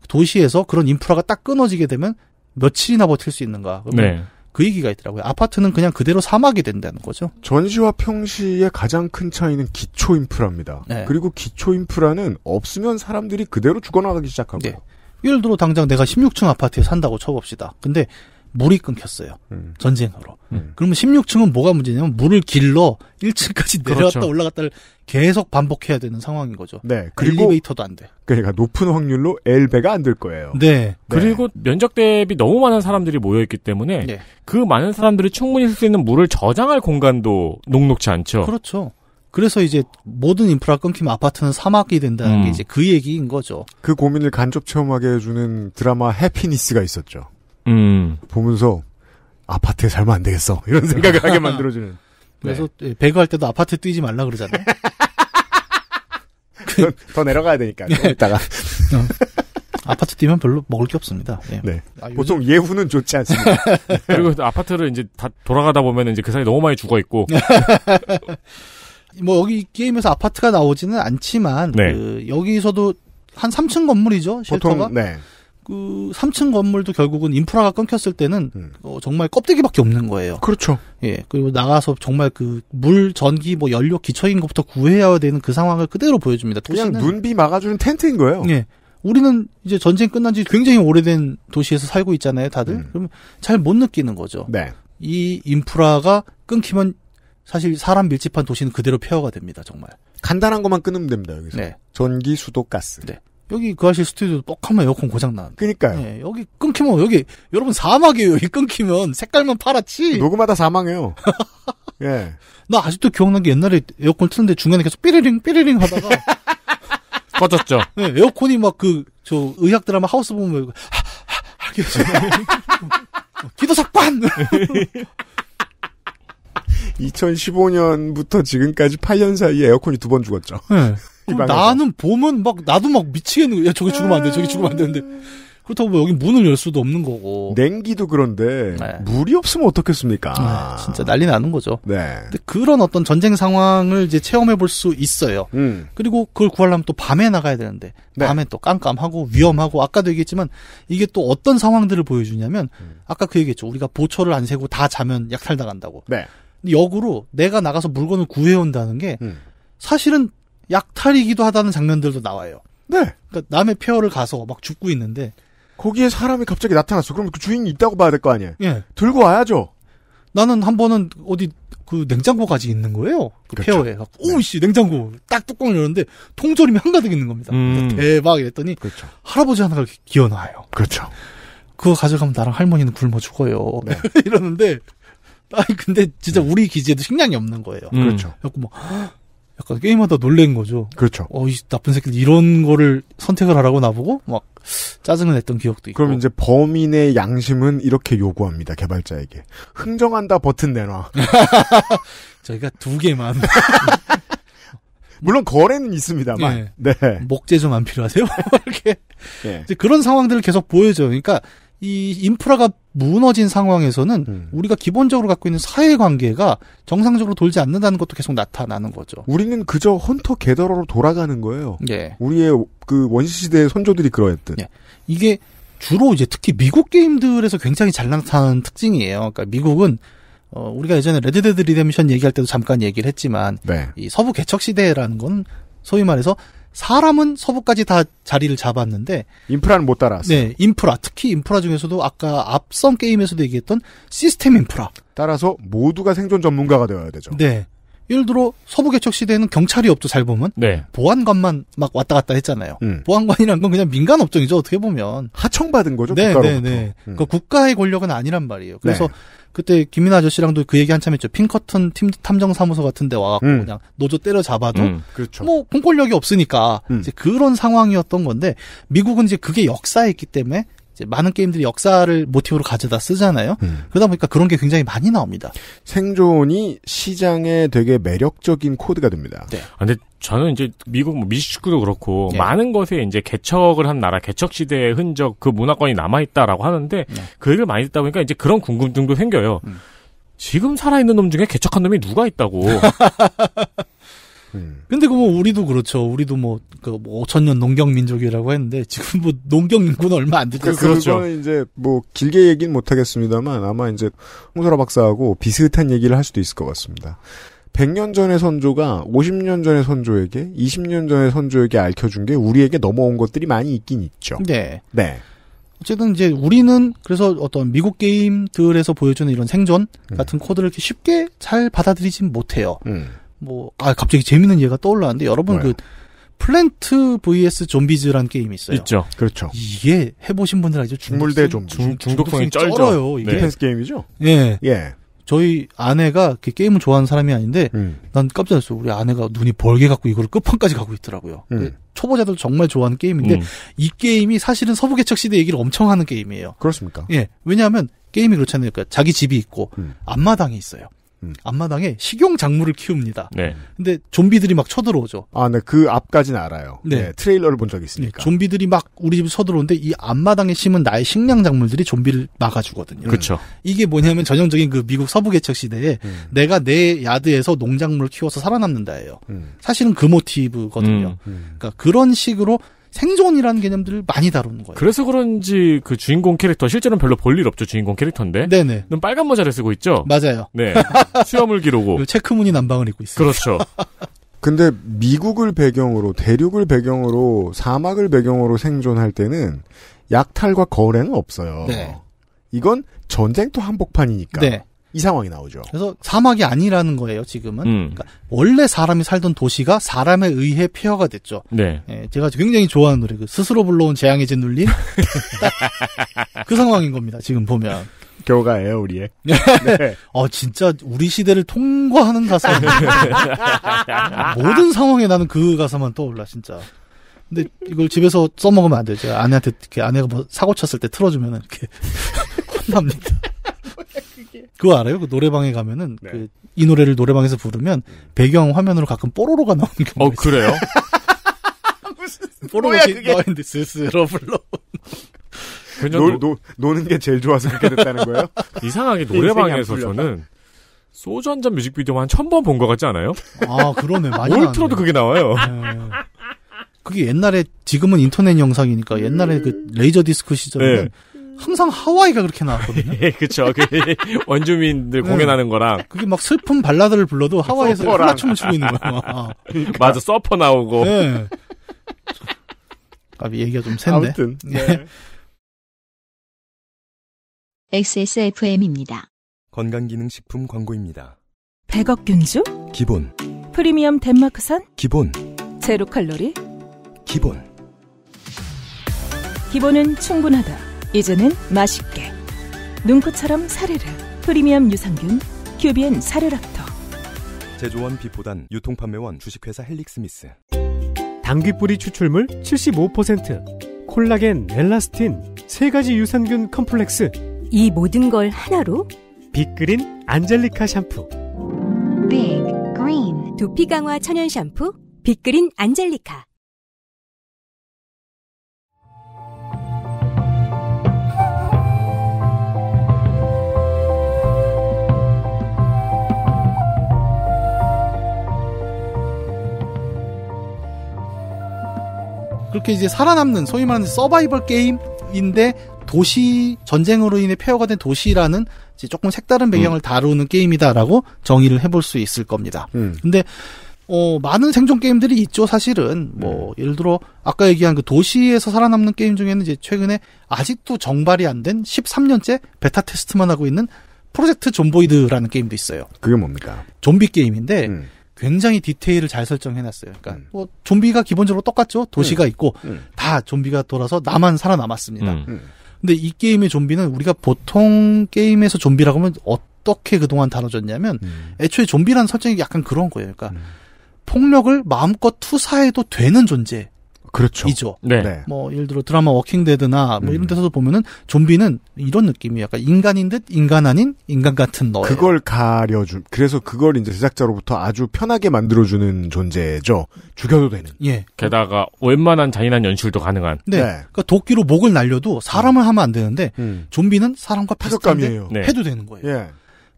도시에서 그런 인프라가 딱 끊어지게 되면 며칠이나 버틸 수 있는가. 네. 그 얘기가 있더라고요. 아파트는 그냥 그대로 사막이 된다는 거죠. 전시와 평시의 가장 큰 차이는 기초 인프라입니다. 네. 그리고 기초 인프라는 없으면 사람들이 그대로 죽어나가기 시작하고요. 네. 예를 들어 당장 내가 16층 아파트에 산다고 쳐봅시다. 근데 물이 끊겼어요. 음. 전쟁으로. 음. 그러면 16층은 뭐가 문제냐면 물을 길러 1층까지 내려갔다 그렇죠. 올라갔다를 계속 반복해야 되는 상황인 거죠. 네. 그리고 엘리베이터도 안 돼. 그러니까 높은 확률로 엘베가 안 될 거예요. 네. 네. 그리고 면적 대비 너무 많은 사람들이 모여 있기 때문에 네. 그 많은 사람들이 충분히 쓸 수 있는 물을 저장할 공간도 녹록치 않죠. 그렇죠. 그래서 이제 모든 인프라 끊기면 아파트는 사막이 된다는 음. 게 이제 그 얘기인 거죠. 그 고민을 간접 체험하게 해주는 드라마 해피니스가 있었죠. 음. 보면서 아파트에 살면 안 되겠어 [LAUGHS] 이런 생각을 하게 만들어주는. [LAUGHS] 그래서 네. 예, 배그할 때도 아파트 뛰지 말라 그러잖아요. [LAUGHS] 더, 더 내려가야 되니까. 네. 이따가. 어. 아파트 뛰면 별로 먹을 게 없습니다. 예. 네. 아, 요즘... 보통 예후는 좋지 않습니다. 그리고 아파트를 이제 다 돌아가다 보면 이제 그 사람이 너무 많이 죽어 있고. 뭐 여기 게임에서 아파트가 나오지는 않지만 네. 그 여기서도 한 3층 건물이죠 쉘터가. 보통, 네. 그 3층 건물도 결국은 인프라가 끊겼을 때는 음. 어, 정말 껍데기밖에 없는 거예요. 그렇죠. 예. 그리고 나가서 정말 그 물, 전기, 뭐 연료, 기초인 것부터 구해야 되는 그 상황을 그대로 보여줍니다. 도시는, 그냥 눈비 막아주는 텐트인 거예요. 예. 우리는 이제 전쟁 끝난 지 굉장히 오래된 도시에서 살고 있잖아요, 다들. 음. 그럼 잘 못 느끼는 거죠. 네. 이 인프라가 끊기면 사실 사람 밀집한 도시는 그대로 폐허가 됩니다, 정말. 간단한 것만 끊으면 됩니다, 여기서. 네. 전기, 수도, 가스. 네. 여기 그 아실 스튜디오 뻑하면 에어컨 고장 나는데. 그니까요. 예, 여기 끊기면 여기 여러분 사막이에요. 여기 끊기면 색깔만 파랗지. 녹음하다 사망해요. [LAUGHS] 예. 나 아직도 기억난 게 옛날에 에어컨 트는데 중간에 계속 삐리링 삐리링 하다가 [LAUGHS] 꺼졌죠. 네, 에어컨이 막 그 저 의학 드라마 하우스 보면 하하하 [LAUGHS] 기도 삭반. 2015년부터 지금까지 8년 사이에 에어컨이 두 번 죽었죠. 네. 그럼 나는 보면 막 나도 막 미치겠는 거야. 저게 죽으면 안 돼. 저게 음. 죽으면 안 되는데. 그렇다고 뭐 여기 문을 열 수도 없는 거고. 냉기도 그런데 네. 물이 없으면 어떻겠습니까? 아, 진짜 난리 나는 거죠. 네. 근데 그런 어떤 전쟁 상황을 이제 체험해 볼 수 있어요. 음. 그리고 그걸 구하려면 또 밤에 나가야 되는데 네. 밤에 또 깜깜하고 위험하고 아까도 얘기했지만 이게 또 어떤 상황들을 보여주냐면 음. 아까 그 얘기했죠. 우리가 보초를 안 세고 다 자면 약탈 당한다고. 네. 역으로 내가 나가서 물건을 구해온다는 게 음. 사실은 약탈이기도 하다는 장면들도 나와요. 네. 그러니까 남의 폐허를 가서 막 죽고 있는데 거기에 사람이 갑자기 나타났어. 그럼 그 주인이 있다고 봐야 될 거 아니에요. 예. 들고 와야죠. 나는 한 번은 어디 그 냉장고 가지 있는 거예요. 그 그렇죠. 페어에. 네. 오씨 냉장고 딱 뚜껑을 열었는데 통조림이 한가득 있는 겁니다. 음. 대박 이랬더니 그렇죠. 할아버지 하나가 기어나와요. 그렇죠. 그거 가져가면 나랑 할머니는 굶어 죽어요. 네. [LAUGHS] 이러는데 아니 근데 진짜 네. 우리 기지에도 식량이 없는 거예요. 음. 그렇죠. 그래서 뭐 약간 게임하다 놀란 거죠. 그렇죠. 어, 이 나쁜 새끼들 이런 거를 선택을 하라고 나보고 막 짜증을 냈던 기억도 있고. 그럼 이제 범인의 양심은 이렇게 요구합니다. 개발자에게. 흥정한다 버튼 내놔. [LAUGHS] 저희가 두 개만. [LAUGHS] 물론 거래는 있습니다만. 네. 네. 목재 좀 안 필요하세요? [LAUGHS] 이렇게. 네. 그런 상황들을 계속 보여줘요. 그러니까 이 인프라가 무너진 상황에서는 음. 우리가 기본적으로 갖고 있는 사회관계가 정상적으로 돌지 않는다는 것도 계속 나타나는 거죠. 우리는 그저 헌터 게더러로 돌아가는 거예요. 예. 우리의 그 원시시대의 선조들이 그러했듯. 예. 이게 주로 이제 특히 미국 게임들에서 굉장히 잘 나타나는 특징이에요. 그러니까 미국은 어, 우리가 예전에 레드데드 리뎀션 얘기할 때도 잠깐 얘기를 했지만 네. 이 서부 개척 시대라는 건 소위 말해서 사람은 서부까지 다 자리를 잡았는데 인프라는 못 따라왔어요. 네, 인프라 특히 인프라 중에서도 아까 앞선 게임에서도 얘기했던 시스템 인프라. 따라서 모두가 생존 전문가가 되어야 되죠. 네. 예를 들어 서부 개척 시대에는 경찰이 없죠 잘 보면 네. 보안관만 막 왔다 갔다 했잖아요. 음. 보안관이란 건 그냥 민간 업종이죠 어떻게 보면 하청받은 거죠 네, 국가로부터. 네, 네. 음. 그 국가의 권력은 아니란 말이에요. 그래서 네. 그때 김민아 아저씨랑도 그 얘기 한참 했죠. 핑커튼 팀 탐정 사무소 같은데 와갖고 음. 그냥 노조 때려잡아도 음. 그렇죠. 뭐 공권력이 없으니까 음. 이제 그런 상황이었던 건데 미국은 이제 그게 역사에있기 때문에 많은 게임들이 역사를 모티브로 가져다 쓰잖아요. 음. 그러다 보니까 그런 게 굉장히 많이 나옵니다. 생존이 시장에 되게 매력적인 코드가 됩니다. 네. 아, 근데 저는 이제 미국 뭐 미식축구도 그렇고 네. 많은 것에 이제 개척을 한 나라 개척 시대의 흔적 그 문화권이 남아 있다라고 하는데 네. 그 얘기를 많이 듣다 보니까 이제 그런 궁금증도 생겨요. 음. 지금 살아있는 놈 중에 개척한 놈이 누가 있다고. [LAUGHS] 음. 근데 그 뭐 우리도 그렇죠. 우리도 뭐, 그뭐 5천 년 농경 민족이라고 했는데 지금 뭐 농경 인구는 얼마 안 되죠. 그, 렇죠 그거는 이제 뭐 길게 얘기는 못 하겠습니다만 아마 이제 홍설아 박사하고 비슷한 얘기를 할 수도 있을 것 같습니다. 100년 전의 선조가 50년 전의 선조에게 20년 전의 선조에게 알켜준 게 우리에게 넘어온 것들이 많이 있긴 있죠. 네. 네. 어쨌든 이제 우리는 그래서 어떤 미국 게임들에서 보여주는 이런 생존 음. 같은 음. 코드를 이렇게 쉽게 잘 받아들이진 못해요. 음. 뭐, 아, 갑자기 재밌는 예가 떠올랐는데, 여러분 뭐요? 그, 플랜트 vs 좀비즈란 게임이 있어요. 있죠. 그렇죠. 이게 해보신 분들 아죠 중물대 좀 중독성이, 중독성이 쩔어요. 이게. 네. 디펜스 게임이죠? 예. 예. 저희 아내가 게임을 좋아하는 사람이 아닌데, 음. 난 깜짝 놀랐어 우리 아내가 눈이 벌게 갖고 이걸 끝판까지 가고 있더라고요. 음. 그 초보자들 정말 좋아하는 게임인데, 음. 이 게임이 사실은 서부개척 시대 얘기를 엄청 하는 게임이에요. 그렇습니까? 예. 왜냐하면 게임이 그렇잖아요. 그러니까 자기 집이 있고, 음. 앞마당이 있어요. 음. 앞마당에 식용 작물을 키웁니다. 네. 근데 좀비들이 막 쳐들어오죠. 아, 네. 그 앞까지는 알아요. 네. 네 트레일러를 본 적이 네, 있으니까. 네, 좀비들이 막 우리 집에 쳐들어오는데 이 앞마당에 심은 나의 식량 작물들이 좀비를 막아주거든요. 그렇죠. 이게 뭐냐면 전형적인 그 미국 서부 개척 시대에 음. 내가 내 야드에서 농작물을 키워서 살아남는다예요. 음. 사실은 그 모티브거든요. 음. 음. 그러니까 그런 식으로 생존이라는 개념들을 많이 다루는 거예요. 그래서 그런지 그 주인공 캐릭터 실제로는 별로 볼 일 없죠 주인공 캐릭터인데. 네네. 눈 빨간 모자를 쓰고 있죠. 맞아요. 네. [LAUGHS] 수염을 기르고 체크무늬 남방을 입고 있어요. 그렇죠. [LAUGHS] 근데 미국을 배경으로 대륙을 배경으로 사막을 배경으로 생존할 때는 약탈과 거래는 없어요. 네. 이건 전쟁터 한복판이니까. 네. 이 상황이 나오죠. 그래서 사막이 아니라는 거예요, 지금은. 음. 그러니까 원래 사람이 살던 도시가 사람에 의해 폐허가 됐죠. 네. 예, 제가 굉장히 좋아하는 노래, 그 스스로 불러온 재앙의 짓눌린? [LAUGHS] 그 상황인 겁니다, 지금 보면. 교가예요, 우리의. [LAUGHS] 네. 어, 진짜 우리 시대를 통과하는 가사. [LAUGHS] 모든 상황에 나는 그 가사만 떠올라, 진짜. 근데 이걸 집에서 써먹으면 안 돼요. 제가 아내한테, 이렇게 아내가 뭐 사고 쳤을 때 틀어주면 이렇게 혼납니다. 그거 알아요? 그 노래방에 가면은 네. 그이 노래를 노래방에서 부르면 배경 화면으로 가끔 뽀로로가 나오는 경우가 어, 있어요. 그래요? [LAUGHS] 무슨 뽀로로가 너인데 스스로 불러. 노, 노, 노는 게 제일 좋아서 그렇게 됐다는 거예요? [LAUGHS] 이상하게 노래방에서 저는 소주 한잔 뮤직비디오만 천번 본 것 같지 않아요? 아, 그러네. 많이 뭘 틀어도 그게 나와요. 네. 그게 옛날에 지금은 인터넷 영상이니까 옛날에 그 레이저 디스크 시절에는 네. 항상 하와이가 그렇게 나왔거든요. [LAUGHS] 예, 그쵸. 그 원주민들 네. 공연하는 거랑. 그게 막 슬픈 발라드를 불러도 하와이에서 홀춤을 추고 있는 거야. 그러니까. [LAUGHS] 맞아, 서퍼 나오고. 네. 아, 얘기가 좀 센데. 아무튼. 네. XSFM입니다. 네. 건강기능식품 광고입니다. 100억 균주? 기본. 프리미엄 덴마크산? 기본. 제로 칼로리? 기본. 기본은 충분하다. 이제는 맛있게 눈꽃처럼 사르르 프리미엄 유산균 큐비엔 사르락토 제조원 비보단 유통판매원 주식회사 헬릭스미스 당귀뿌리 추출물 75% 콜라겐 엘라스틴 세 가지 유산균 컴플렉스 이 모든 걸 하나로 빅그린 안젤리카 샴푸 빅그린 두피 강화 천연 샴푸 빅그린 안젤리카 그렇게 이제 살아남는 소위 말하는 서바이벌 게임인데 도시 전쟁으로 인해 폐허가 된 도시라는 조금 색다른 음. 배경을 음. 다루는 게임이다라고 정의를 해볼 수 있을 겁니다. 음. 근데 어, 많은 생존 게임들이 있죠, 사실은. 뭐, 음. 예를 들어, 아까 얘기한 그 도시에서 살아남는 게임 중에는 이제 최근에 아직도 정발이 안 된 13년째 베타 테스트만 하고 있는 프로젝트 존보이드라는 게임도 있어요. 그게 뭡니까? 좀비 게임인데, 음. 굉장히 디테일을 잘 설정해놨어요. 그러니까 음. 뭐 좀비가 기본적으로 똑같죠. 도시가 음. 있고 음. 다 좀비가 돌아서 나만 살아남았습니다. 음. 음. 근데 이 게임의 좀비는 우리가 보통 게임에서 좀비라고 하면 어떻게 그동안 다뤄졌냐면 음. 애초에 좀비라는 설정이 약간 그런 거예요. 그러니까 폭력을 마음껏 투사해도 되는 존재. 그렇죠. 이죠. 네. 네. 뭐 예를 들어 드라마 워킹 데드나 뭐 음. 이런 데서도 보면은 좀비는 이런 느낌이 약간 인간인 듯 인간 아닌 인간 같은 너. 그걸 가려준. 그래서 그걸 이제 제작자로부터 아주 편하게 만들어주는 존재죠. 죽여도 되는. 예. 게다가 웬만한 잔인한 연출도 가능한. 네. 네. 그러니까 도끼로 목을 날려도 사람을 음. 하면 안 되는데 음. 음. 좀비는 사람과 비슷한데 네. 해도 되는 거예요. 예.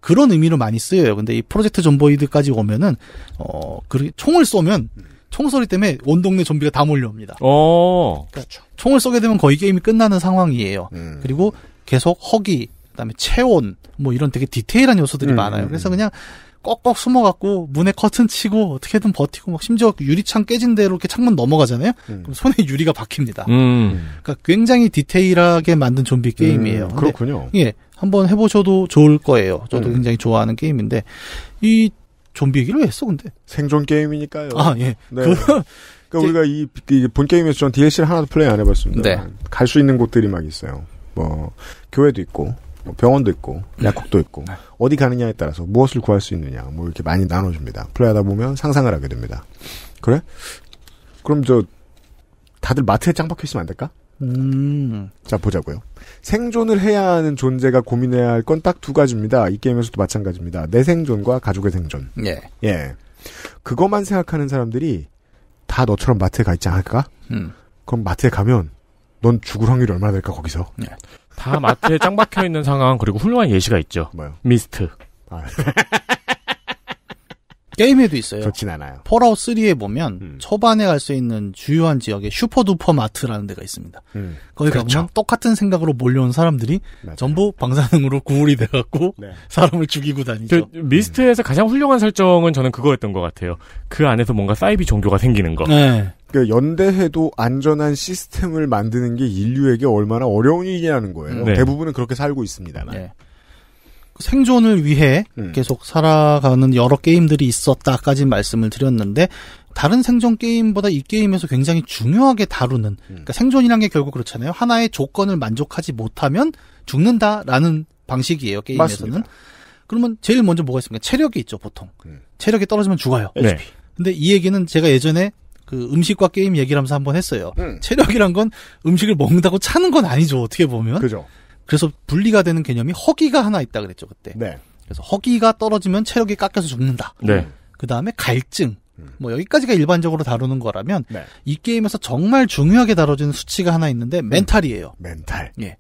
그런 의미로 많이 쓰여요. 근데 이 프로젝트 존보이드까지 오면은 어, 그게 총을 쏘면 음. 총소리 때문에 온 동네 좀비가 다 몰려옵니다. 어. 그러니까 총을 쏘게 되면 거의 게임이 끝나는 상황이에요. 음. 그리고 계속 허기, 그다음에 체온, 뭐 이런 되게 디테일한 요소들이 음. 많아요. 음, 그래서 음. 그냥 꺽꺽 숨어갖고 문에 커튼 치고 어떻게든 버티고 막 심지어 유리창 깨진 대로 이렇게 창문 넘어가잖아요. 음. 그럼 손에 [LAUGHS] 유리가 박힙니다. 음. 그러니까 굉장히 디테일하게 만든 좀비 게임이에요. 음, 그렇군요. 예, 한번 해보셔도 좋을 거예요. 저도 음. 굉장히 좋아하는 게임인데 이 좀비 얘기를 왜 했어, 근데? 생존 게임이니까요. 아, 예. 네. 그, 그러니까 우리가 이, 이, 본 게임에서 전 DLC를 하나도 플레이 안 해봤습니다. 네. 갈 수 있는 곳들이 막 있어요. 뭐, 교회도 있고, 뭐 병원도 있고, 음. 약국도 있고, 네. 어디 가느냐에 따라서 무엇을 구할 수 있느냐, 뭐 이렇게 많이 나눠줍니다. 플레이하다 보면 상상을 하게 됩니다. 그래? 그럼 저, 다들 마트에 짱박혀 있으면 안 될까? 음. 자, 보자고요. 생존을 해야 하는 존재가 고민해야 할 건 딱 두 가지입니다. 이 게임에서도 마찬가지입니다. 내 생존과 가족의 생존. 예. 예. 그것만 생각하는 사람들이 다 너처럼 마트에 가 있지 않을까? 음. 그럼 마트에 가면 넌 죽을 확률이 얼마나 될까 거기서? 예. 다 마트에 짱 박혀 있는 상황 그리고 훌륭한 예시가 있죠. 뭐요? 미스트. 아. 예. [LAUGHS] 게임에도 있어요. 좋진 않아요. 폴아웃 3에 보면 음. 초반에 갈 수 있는 주요한 지역에 슈퍼두퍼 마트라는 데가 있습니다. 음. 거기 그렇죠. 가면 똑같은 생각으로 몰려온 사람들이 맞아요. 전부 방사능으로 구물이 돼갖고 네. 사람을 죽이고 다니죠. 그, 미스트에서 음. 가장 훌륭한 설정은 저는 그거였던 것 같아요. 그 안에서 뭔가 사이비 종교가 생기는 거. 네. 그 연대해도 안전한 시스템을 만드는 게 인류에게 얼마나 어려운 일이냐는 거예요. 네. 대부분은 그렇게 살고 있습니다만. 네. 생존을 위해 음. 계속 살아가는 여러 게임들이 있었다까지 말씀을 드렸는데 다른 생존 게임보다 이 게임에서 굉장히 중요하게 다루는 음. 그러니까 생존이란 게 결국 그렇잖아요. 하나의 조건을 만족하지 못하면 죽는다라는 방식이에요. 게임에서는. 맞습니다. 그러면 제일 먼저 뭐가 있습니까? 체력이 있죠, 보통. 음. 체력이 떨어지면 죽어요. 네. 근데 이 얘기는 제가 예전에 그 음식과 게임 얘기를 하면서 한번 했어요. 음. 체력이란 건 음식을 먹는다고 차는 건 아니죠, 어떻게 보면. 그죠. 그래서 분리가 되는 개념이 허기가 하나 있다 그랬죠 그때. 네. 그래서 허기가 떨어지면 체력이 깎여서 죽는다. 네. 그 다음에 갈증. 음. 뭐 여기까지가 일반적으로 다루는 거라면 네. 이 게임에서 정말 중요하게 다뤄지는 수치가 하나 있는데 음. 멘탈이에요. 멘탈. 예.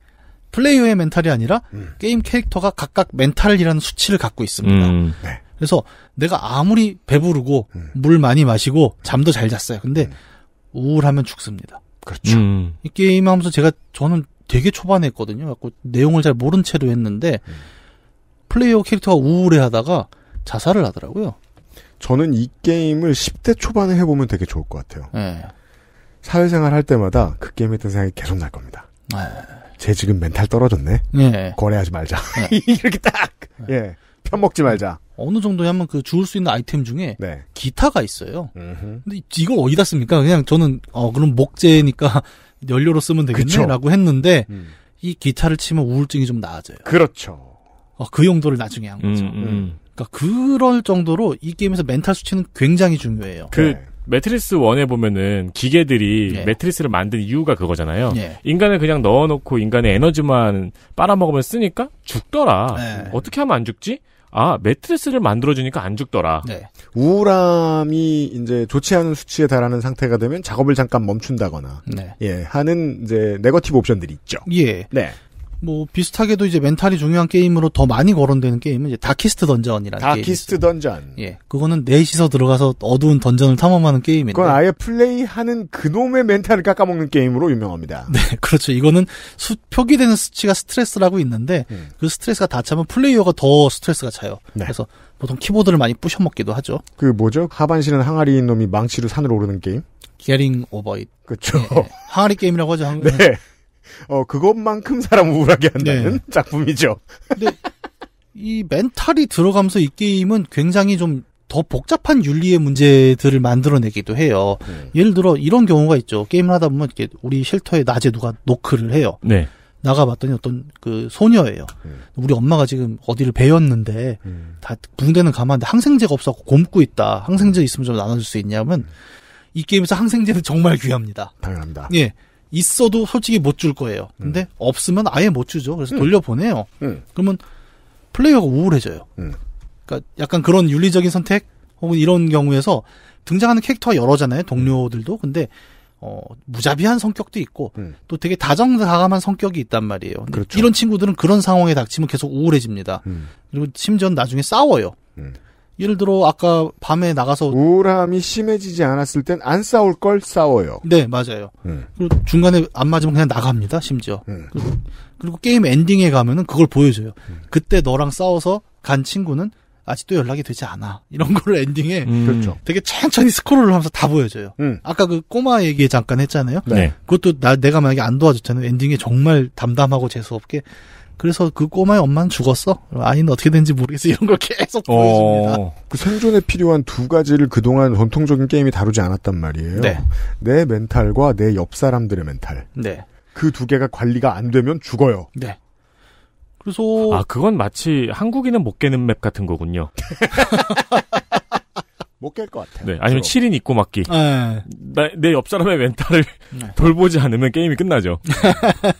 플레이어의 멘탈이 아니라 음. 게임 캐릭터가 각각 멘탈이라는 수치를 갖고 있습니다. 음. 네. 그래서 내가 아무리 배부르고 음. 물 많이 마시고 잠도 잘 잤어요. 근데 음. 우울하면 죽습니다. 그렇죠. 이 게임 하면서 제가 저는 되게 초반에 했거든요. 갖고 내용을 잘 모른 채로 했는데 음. 플레이어 캐릭터가 우울해하다가 자살을 하더라고요. 저는 이 게임을 10대 초반에 해보면 되게 좋을 것 같아요. 네. 사회생활 할 때마다 그 게임 에 대한 생각이 계속 날 겁니다. 네. 쟤 지금 멘탈 떨어졌네. 네. 거래하지 말자. 네. [LAUGHS] 이렇게 딱 네. 예. 편 먹지 말자. 어느 정도에 한 번 그 주울 수 있는 아이템 중에 네. 기타가 있어요. 음흠. 근데 이걸 어디다 씁니까? 그냥 저는 어 그럼 목재니까 연료로 쓰면 되겠네라고 했는데 음. 이 기타를 치면 우울증이 좀 나아져요. 그렇죠. 어, 그 용도를 나중에 한 음, 거죠. 음. 음, 그러니까 그럴 정도로 이 게임에서 멘탈 수치는 굉장히 중요해요. 그 네. 매트리스 원에 보면은 기계들이 예. 매트리스를 만든 이유가 그거잖아요. 예. 인간을 그냥 넣어놓고 인간의 에너지만 빨아먹으면 쓰니까 죽더라. 예. 어떻게 하면 안 죽지? 아 매트리스를 만들어주니까 안 죽더라. 네. 우울함이 이제 좋지 않은 수치에 달하는 상태가 되면 작업을 잠깐 멈춘다거나 네. 예 하는 이제 네거티브 옵션들이 있죠. 예. 네. 뭐 비슷하게도 이제 멘탈이 중요한 게임으로 더 많이 거론되는 게임은 이제 다키스트 던전이라는 게임. 다키스트 던전. 예. 그거는 넷이서 들어가서 어두운 던전을 탐험하는 게임인데. 그건 아예 플레이하는 그놈의 멘탈을 깎아먹는 게임으로 유명합니다. [LAUGHS] 네, 그렇죠. 이거는 수, 표기되는 수치가 스트레스라고 있는데 음. 그 스트레스가 다 차면 플레이어가 더 스트레스가 차요. 네. 그래서 보통 키보드를 많이 부셔먹기도 하죠. 그 뭐죠? 하반신은 항아리인 놈이 망치로 산을 오르는 게임? 게링 오버잇. 그렇죠. 네, 네. 항아리 게임이라고 하죠. [LAUGHS] 네. 어, 그것만큼 사람 우울하게 한다는 네. 작품이죠. 근데 이 멘탈이 들어가면서 이 게임은 굉장히 좀 더 복잡한 윤리의 문제들을 만들어내기도 해요. 음. 예를 들어 이런 경우가 있죠. 게임을 하다 보면 이렇게 우리 쉘터에 낮에 누가 노크를 해요. 네. 나가봤더니 어떤 그 소녀예요. 음. 우리 엄마가 지금 어디를 배웠는데 음. 다 붕대는 감았는데 항생제가 없어갖고 곰고 있다. 항생제 있으면 좀 나눠줄 수 있냐면 이 게임에서 항생제는 정말 귀합니다. 당연합니다. 예. 있어도 솔직히 못 줄 거예요. 근데 음. 없으면 아예 못 주죠. 그래서 음. 돌려보내요. 음. 그러면 플레이어가 우울해져요. 음. 그러니까 약간 그런 윤리적인 선택 혹은 이런 경우에서 등장하는 캐릭터가 여러잖아요. 동료들도. 근데 어, 무자비한 성격도 있고 음. 또 되게 다정다감한 성격이 있단 말이에요. 그렇죠. 이런 친구들은 그런 상황에 닥치면 계속 우울해집니다. 음. 그리고 심지어 나중에 싸워요. 예를 들어 아까 밤에 나가서 우울함이 심해지지 않았을 땐 안 싸울 걸 싸워요. 네, 맞아요. 음. 예. 그리고 중간에 안 맞으면 그냥 나갑니다. 심지어. 음. 그리고, 그리고, 게임 엔딩에 가면은 그걸 보여줘요. 음. 그때 너랑 싸워서 간 친구는 아직도 연락이 되지 않아. 이런 [LAUGHS] 걸를 엔딩에 음. 그렇죠. 되게 천천히 스크롤을 하면서 다 보여줘요. 음. 아까 그 꼬마 얘기 잠깐 했잖아요. 네. 그것도 나, 내가 만약에 안 도와줬잖아요. 엔딩에 정말 담담하고 재수없게 그래서 그 꼬마의 엄마는 죽었어. 아이는 어떻게 된지 모르겠어. 이런 걸 계속 어. 보여줍니다. 어, 그 생존에 필요한 두 가지를 그동안 전통적인 게임이 다루지 않았단 말이에요. 네. 내 멘탈과 내 옆 사람들의 멘탈. 네. 그 두 개가 관리가 안 되면 죽어요. 네. 그래서 아 그건 마치 한국인은 못 깨는 맵 같은 거군요. [LAUGHS] 못 깰 것 같아요. 네, 그렇죠. 아니면 7인 입고 맞기. 네. 내 옆 사람의 멘탈을 네. 돌보지 않으면 게임이 끝나죠. [LAUGHS]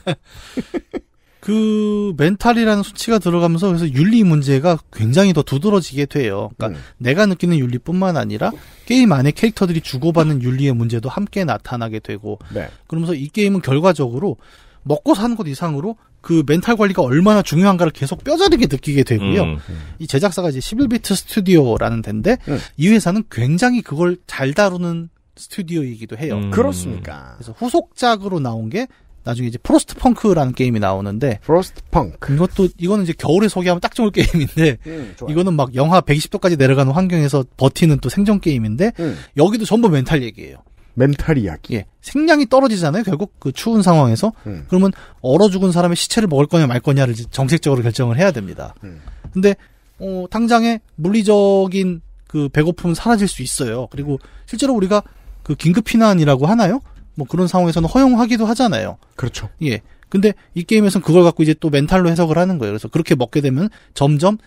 그 멘탈이라는 수치가 들어가면서 그래서 윤리 문제가 굉장히 더 두드러지게 돼요. 그러니까 음. 내가 느끼는 윤리뿐만 아니라 게임 안에 캐릭터들이 주고받는 윤리의 문제도 함께 나타나게 되고 네. 그러면서 이 게임은 결과적으로 먹고 사는 것 이상으로 그 멘탈 관리가 얼마나 중요한가를 계속 뼈저리게 느끼게 되고요. 음, 음. 이 제작사가 이제 11비트 스튜디오라는 데인데 네. 이 회사는 굉장히 그걸 잘 다루는 스튜디오이기도 해요. 음. 그렇습니까? 그래서 후속작으로 나온 게 나중에 이제 프로스트 펑크라는 게임이 나오는데 프로스트 펑크 이것도 이거는 이제 겨울에 소개하면 딱 좋을 게임인데 음, 이거는 막 영하 120도까지 내려가는 환경에서 버티는 또 생존 게임인데 음. 여기도 전부 멘탈 얘기예요. 멘탈 이야기. 예. 생량이 떨어지잖아요. 결국 그 추운 상황에서 음. 그러면 얼어 죽은 사람의 시체를 먹을 거냐 말 거냐를 정책적으로 결정을 해야 됩니다. 음. 근데 어, 당장에 물리적인 그 배고픔은 사라질 수 있어요. 그리고 실제로 우리가 그 긴급 피난이라고 하나요? 뭐 그런 상황에서는 허용하기도 하잖아요. 그렇죠. 예. 근데 이 게임에서는 그걸 갖고 이제 또 멘탈로 해석을 하는 거예요. 그래서 그렇게 먹게 되면 점점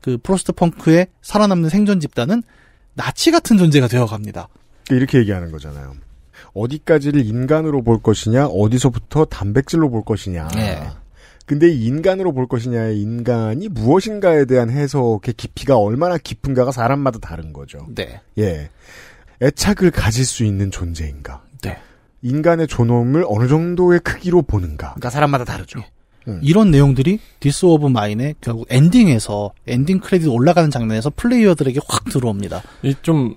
그 프로스트 펑크의 살아남는 생존 집단은 나치 같은 존재가 되어 갑니다. 그러니까 이렇게 얘기하는 거잖아요. 어디까지를 인간으로 볼 것이냐, 어디서부터 단백질로 볼 것이냐. 네. 근데 인간으로 볼 것이냐의 인간이 무엇인가에 대한 해석의 깊이가 얼마나 깊은가가 사람마다 다른 거죠. 네. 예. 애착을 가질 수 있는 존재인가. 네. 인간의 존엄을 어느 정도의 크기로 보는가. 그러니까 사람마다 다르죠. 음. 이런 내용들이 디스 오브 마인의 결국 엔딩에서 엔딩 크레딧 올라가는 장면에서 플레이어들에게 확 들어옵니다. 이좀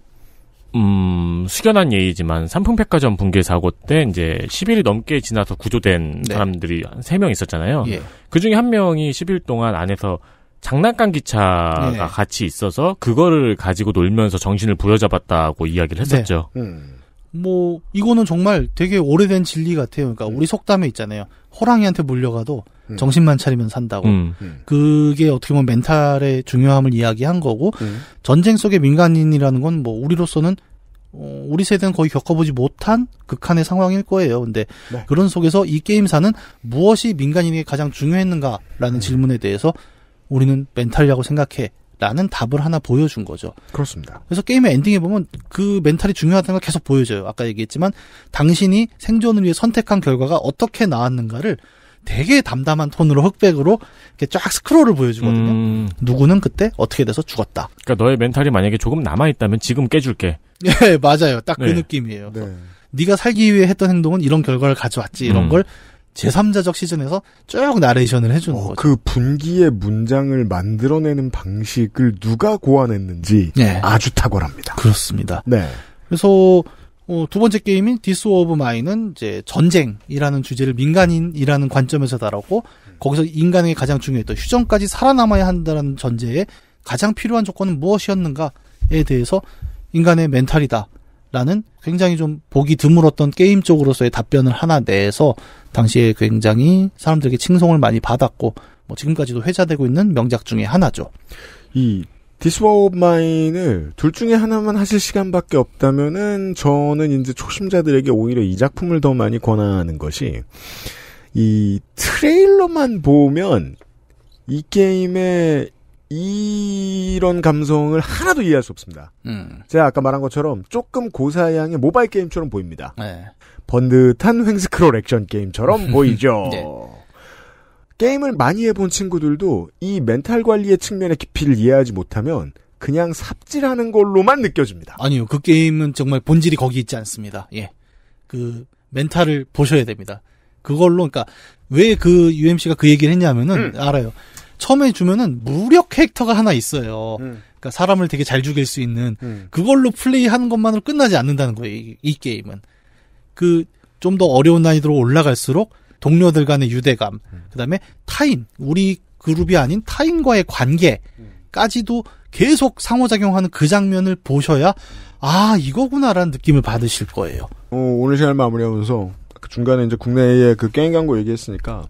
음, 숙연한 예의지만 삼풍백화점 붕괴 사고 때 이제 10일이 넘게 지나서 구조된 네. 사람들이 한 3명 있었잖아요. 예. 그 중에 한 명이 10일 동안 안에서 장난감 기차가 네. 같이 있어서 그거를 가지고 놀면서 정신을 부여잡았다고 이야기를 했었죠. 네. 음. 뭐 이거는 정말 되게 오래된 진리 같아요. 그러니까 음. 우리 속담에 있잖아요. 호랑이한테 물려가도 음. 정신만 차리면 산다고. 음. 그게 어떻게 보면 멘탈의 중요함을 이야기한 거고 음. 전쟁 속의 민간인이라는 건 뭐 우리로서는 어, 우리 세대는 거의 겪어보지 못한 극한의 상황일 거예요. 근데 네. 그런 속에서 이 게임사는 무엇이 민간인에게 가장 중요했는가라는 음. 질문에 대해서 우리는 멘탈이라고 생각해. 라는 답을 하나 보여준 거죠. 그렇습니다. 그래서 게임의 엔딩에 보면 그 멘탈이 중요하다는 걸 계속 보여줘요. 아까 얘기했지만 당신이 생존을 위해 선택한 결과가 어떻게 나왔는가를 되게 담담한 톤으로 흑백으로 이렇게 쫙 스크롤을 보여주거든요. 음... 누구는 그때 어떻게 돼서 죽었다. 그러니까 너의 멘탈이 만약에 조금 남아 있다면 지금 깨줄게. [LAUGHS] 예, 맞아요. 딱그 네. 느낌이에요. 네. 네가 살기 위해 했던 행동은 이런 결과를 가져왔지 이런 음. 걸 제3자적 시즌에서 쭉 나레이션을 해주는 어, 거죠. 그 분기의 문장을 만들어내는 방식을 누가 고안했는지 네. 아주 탁월합니다. 그렇습니다. 네. 그래서 어, 두 번째 게임인 디스 오브 마인은 이제 전쟁이라는 주제를 민간인이라는 관점에서 다뤘고 거기서 인간에게 가장 중요했던 휴전까지 살아남아야 한다는 전제에 가장 필요한 조건은 무엇이었는가에 대해서 인간의 멘탈이다. 라는 굉장히 좀 보기 드물었던 게임 쪽으로서의 답변을 하나 내서 당시에 굉장히 사람들에게 칭송을 많이 받았고 뭐 지금까지도 회자되고 있는 명작 중에 하나죠. 이 디스 오브 마인을 둘 중에 하나만 하실 시간밖에 없다면은 저는 이제 초심자들에게 오히려 이 작품을 더 많이 권하는 것이 이 트레일러만 보면 이 게임의 이런 감성을 하나도 이해할 수 없습니다. 음. 제가 아까 말한 것처럼 조금 고사양의 모바일 게임처럼 보입니다. 네. 번듯한 횡스크롤 액션 게임처럼 [LAUGHS] 보이죠. 네. 게임을 많이 해본 친구들도 이 멘탈 관리의 측면의 깊이를 이해하지 못하면 그냥 삽질하는 걸로만 느껴집니다. 아니요, 그 게임은 정말 본질이 거기 있지 않습니다. 예, 그 멘탈을 보셔야 됩니다. 그걸로, 그러니까 왜 그 UMC가 그 얘기를 했냐면은 음. 알아요. 처음에 주면은 무력 캐릭터가 하나 있어요. 음. 그러니까 사람을 되게 잘 죽일 수 있는 음. 그걸로 플레이하는 것만으로 끝나지 않는다는 거예요. 이, 이 게임은 그 좀 더 어려운 난이도로 올라갈수록 동료들 간의 유대감, 음. 그다음에 타인, 우리 그룹이 아닌 타인과의 관계까지도 계속 상호작용하는 그 장면을 보셔야 아 이거구나라는 느낌을 받으실 거예요. 어, 오늘 시간 마무리하면서 중간에 이제 국내의 그 게임 광고 얘기했으니까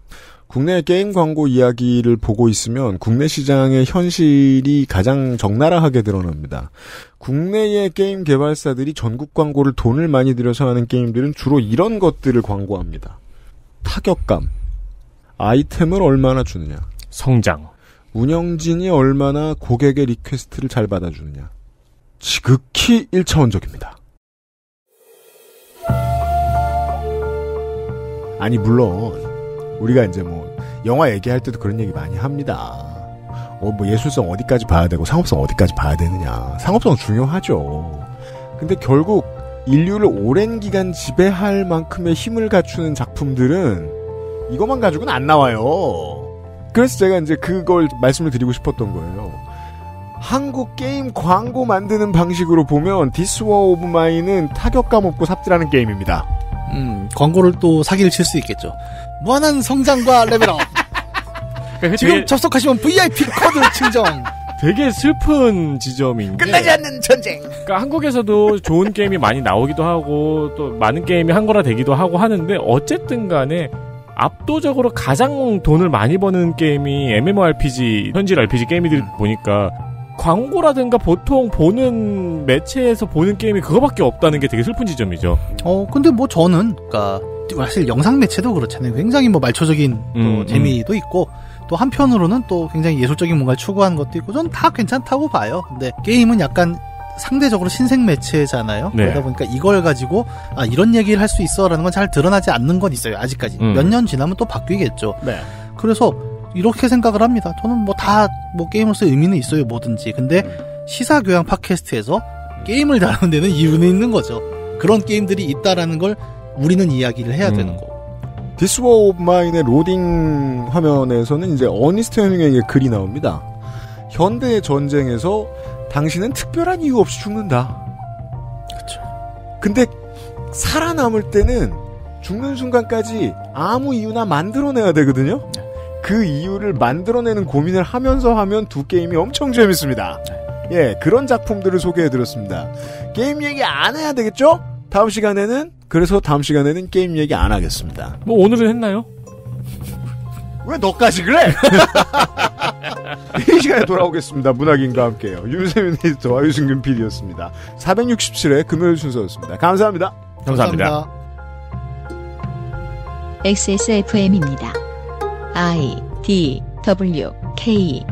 국내 게임 광고 이야기를 보고 있으면 국내 시장의 현실이 가장 적나라하게 드러납니다. 국내의 게임 개발사들이 전국 광고를 돈을 많이 들여서 하는 게임들은 주로 이런 것들을 광고합니다. 타격감, 아이템을 얼마나 주느냐, 성장, 운영진이 얼마나 고객의 리퀘스트를 잘 받아주느냐. 지극히 1차원적입니다. 아니, 물론, 우리가 이제 뭐 영화 얘기할 때도 그런 얘기 많이 합니다. 어, 뭐 예술성 어디까지 봐야 되고 상업성 어디까지 봐야 되느냐. 상업성 중요하죠. 근데 결국 인류를 오랜 기간 지배할 만큼의 힘을 갖추는 작품들은 이것만 가지고는 안 나와요. 그래서 제가 이제 그걸 말씀을 드리고 싶었던 거예요. 한국 게임 광고 만드는 방식으로 보면 디스워 오브 마인은 타격감 없고 삽질하는 게임입니다. 음, 광고를 또 사기를 칠 수 있겠죠. 무한한 성장과 레벨업. [LAUGHS] 그러니까 지금 되게... 접속하시면 VIP 코드 증정. 되게 슬픈 지점인 게 끝나지 않는 전쟁. 그러니까 한국에서도 좋은 게임이 많이 나오기도 하고 또 많은 게임이 한거라 되기도 하고 하는데 어쨌든 간에 압도적으로 가장 돈을 많이 버는 게임이 MMORPG 현질 RPG 게임이들 음. 보니까 광고라든가 보통 보는 매체에서 보는 게임이 그거밖에 없다는 게 되게 슬픈 지점이죠. 어, 근데 뭐 저는, 그니까, 사실 영상 매체도 그렇잖아요. 굉장히 뭐 말초적인 음, 음, 재미도 음. 있고, 또 한편으로는 또 굉장히 예술적인 뭔가를 추구하는 것도 있고, 전 다 괜찮다고 봐요. 근데 게임은 약간 상대적으로 신생 매체잖아요. 네. 그러다 보니까 이걸 가지고 아 이런 얘기를 할 수 있어라는 건 잘 드러나지 않는 건 있어요. 아직까지 음. 몇년 지나면 또 바뀌겠죠. 네. 그래서 이렇게 생각을 합니다. 저는 뭐 다뭐 뭐게임으로의 의미는 있어요 뭐든지. 근데 음. 시사 교양 팟캐스트에서 게임을 다루는 데는 이유는 있는 거죠. 그런 게임들이 있다라는 걸 우리는 이야기를 해야 음. 되는 거. 디스워 오브 마인의 로딩 화면에서는 이제 어니스트 헤밍웨이의 글이 나옵니다. 현대의 전쟁에서 당신은 특별한 이유 없이 죽는다. 그렇죠. 근데 살아남을 때는 죽는 순간까지 아무 이유나 만들어내야 되거든요. 네. 그 이유를 만들어내는 고민을 하면서 하면 두 게임이 엄청 재밌습니다. 네. 예, 그런 작품들을 소개해드렸습니다. 게임 얘기 안 해야 되겠죠? 다음 시간에는, 그래서 다음 시간에는 게임 얘기 안 하겠습니다. 뭐 오늘은 했나요? 왜 너까지 그래? [LAUGHS] 이 시간에 돌아오겠습니다. 문학인과 함께요. 윤세민 에디터와 유승균 PD였습니다. 467회 금요일 순서였습니다. 감사합니다. 감사합니다. 감사합니다. XSFM입니다. I D W K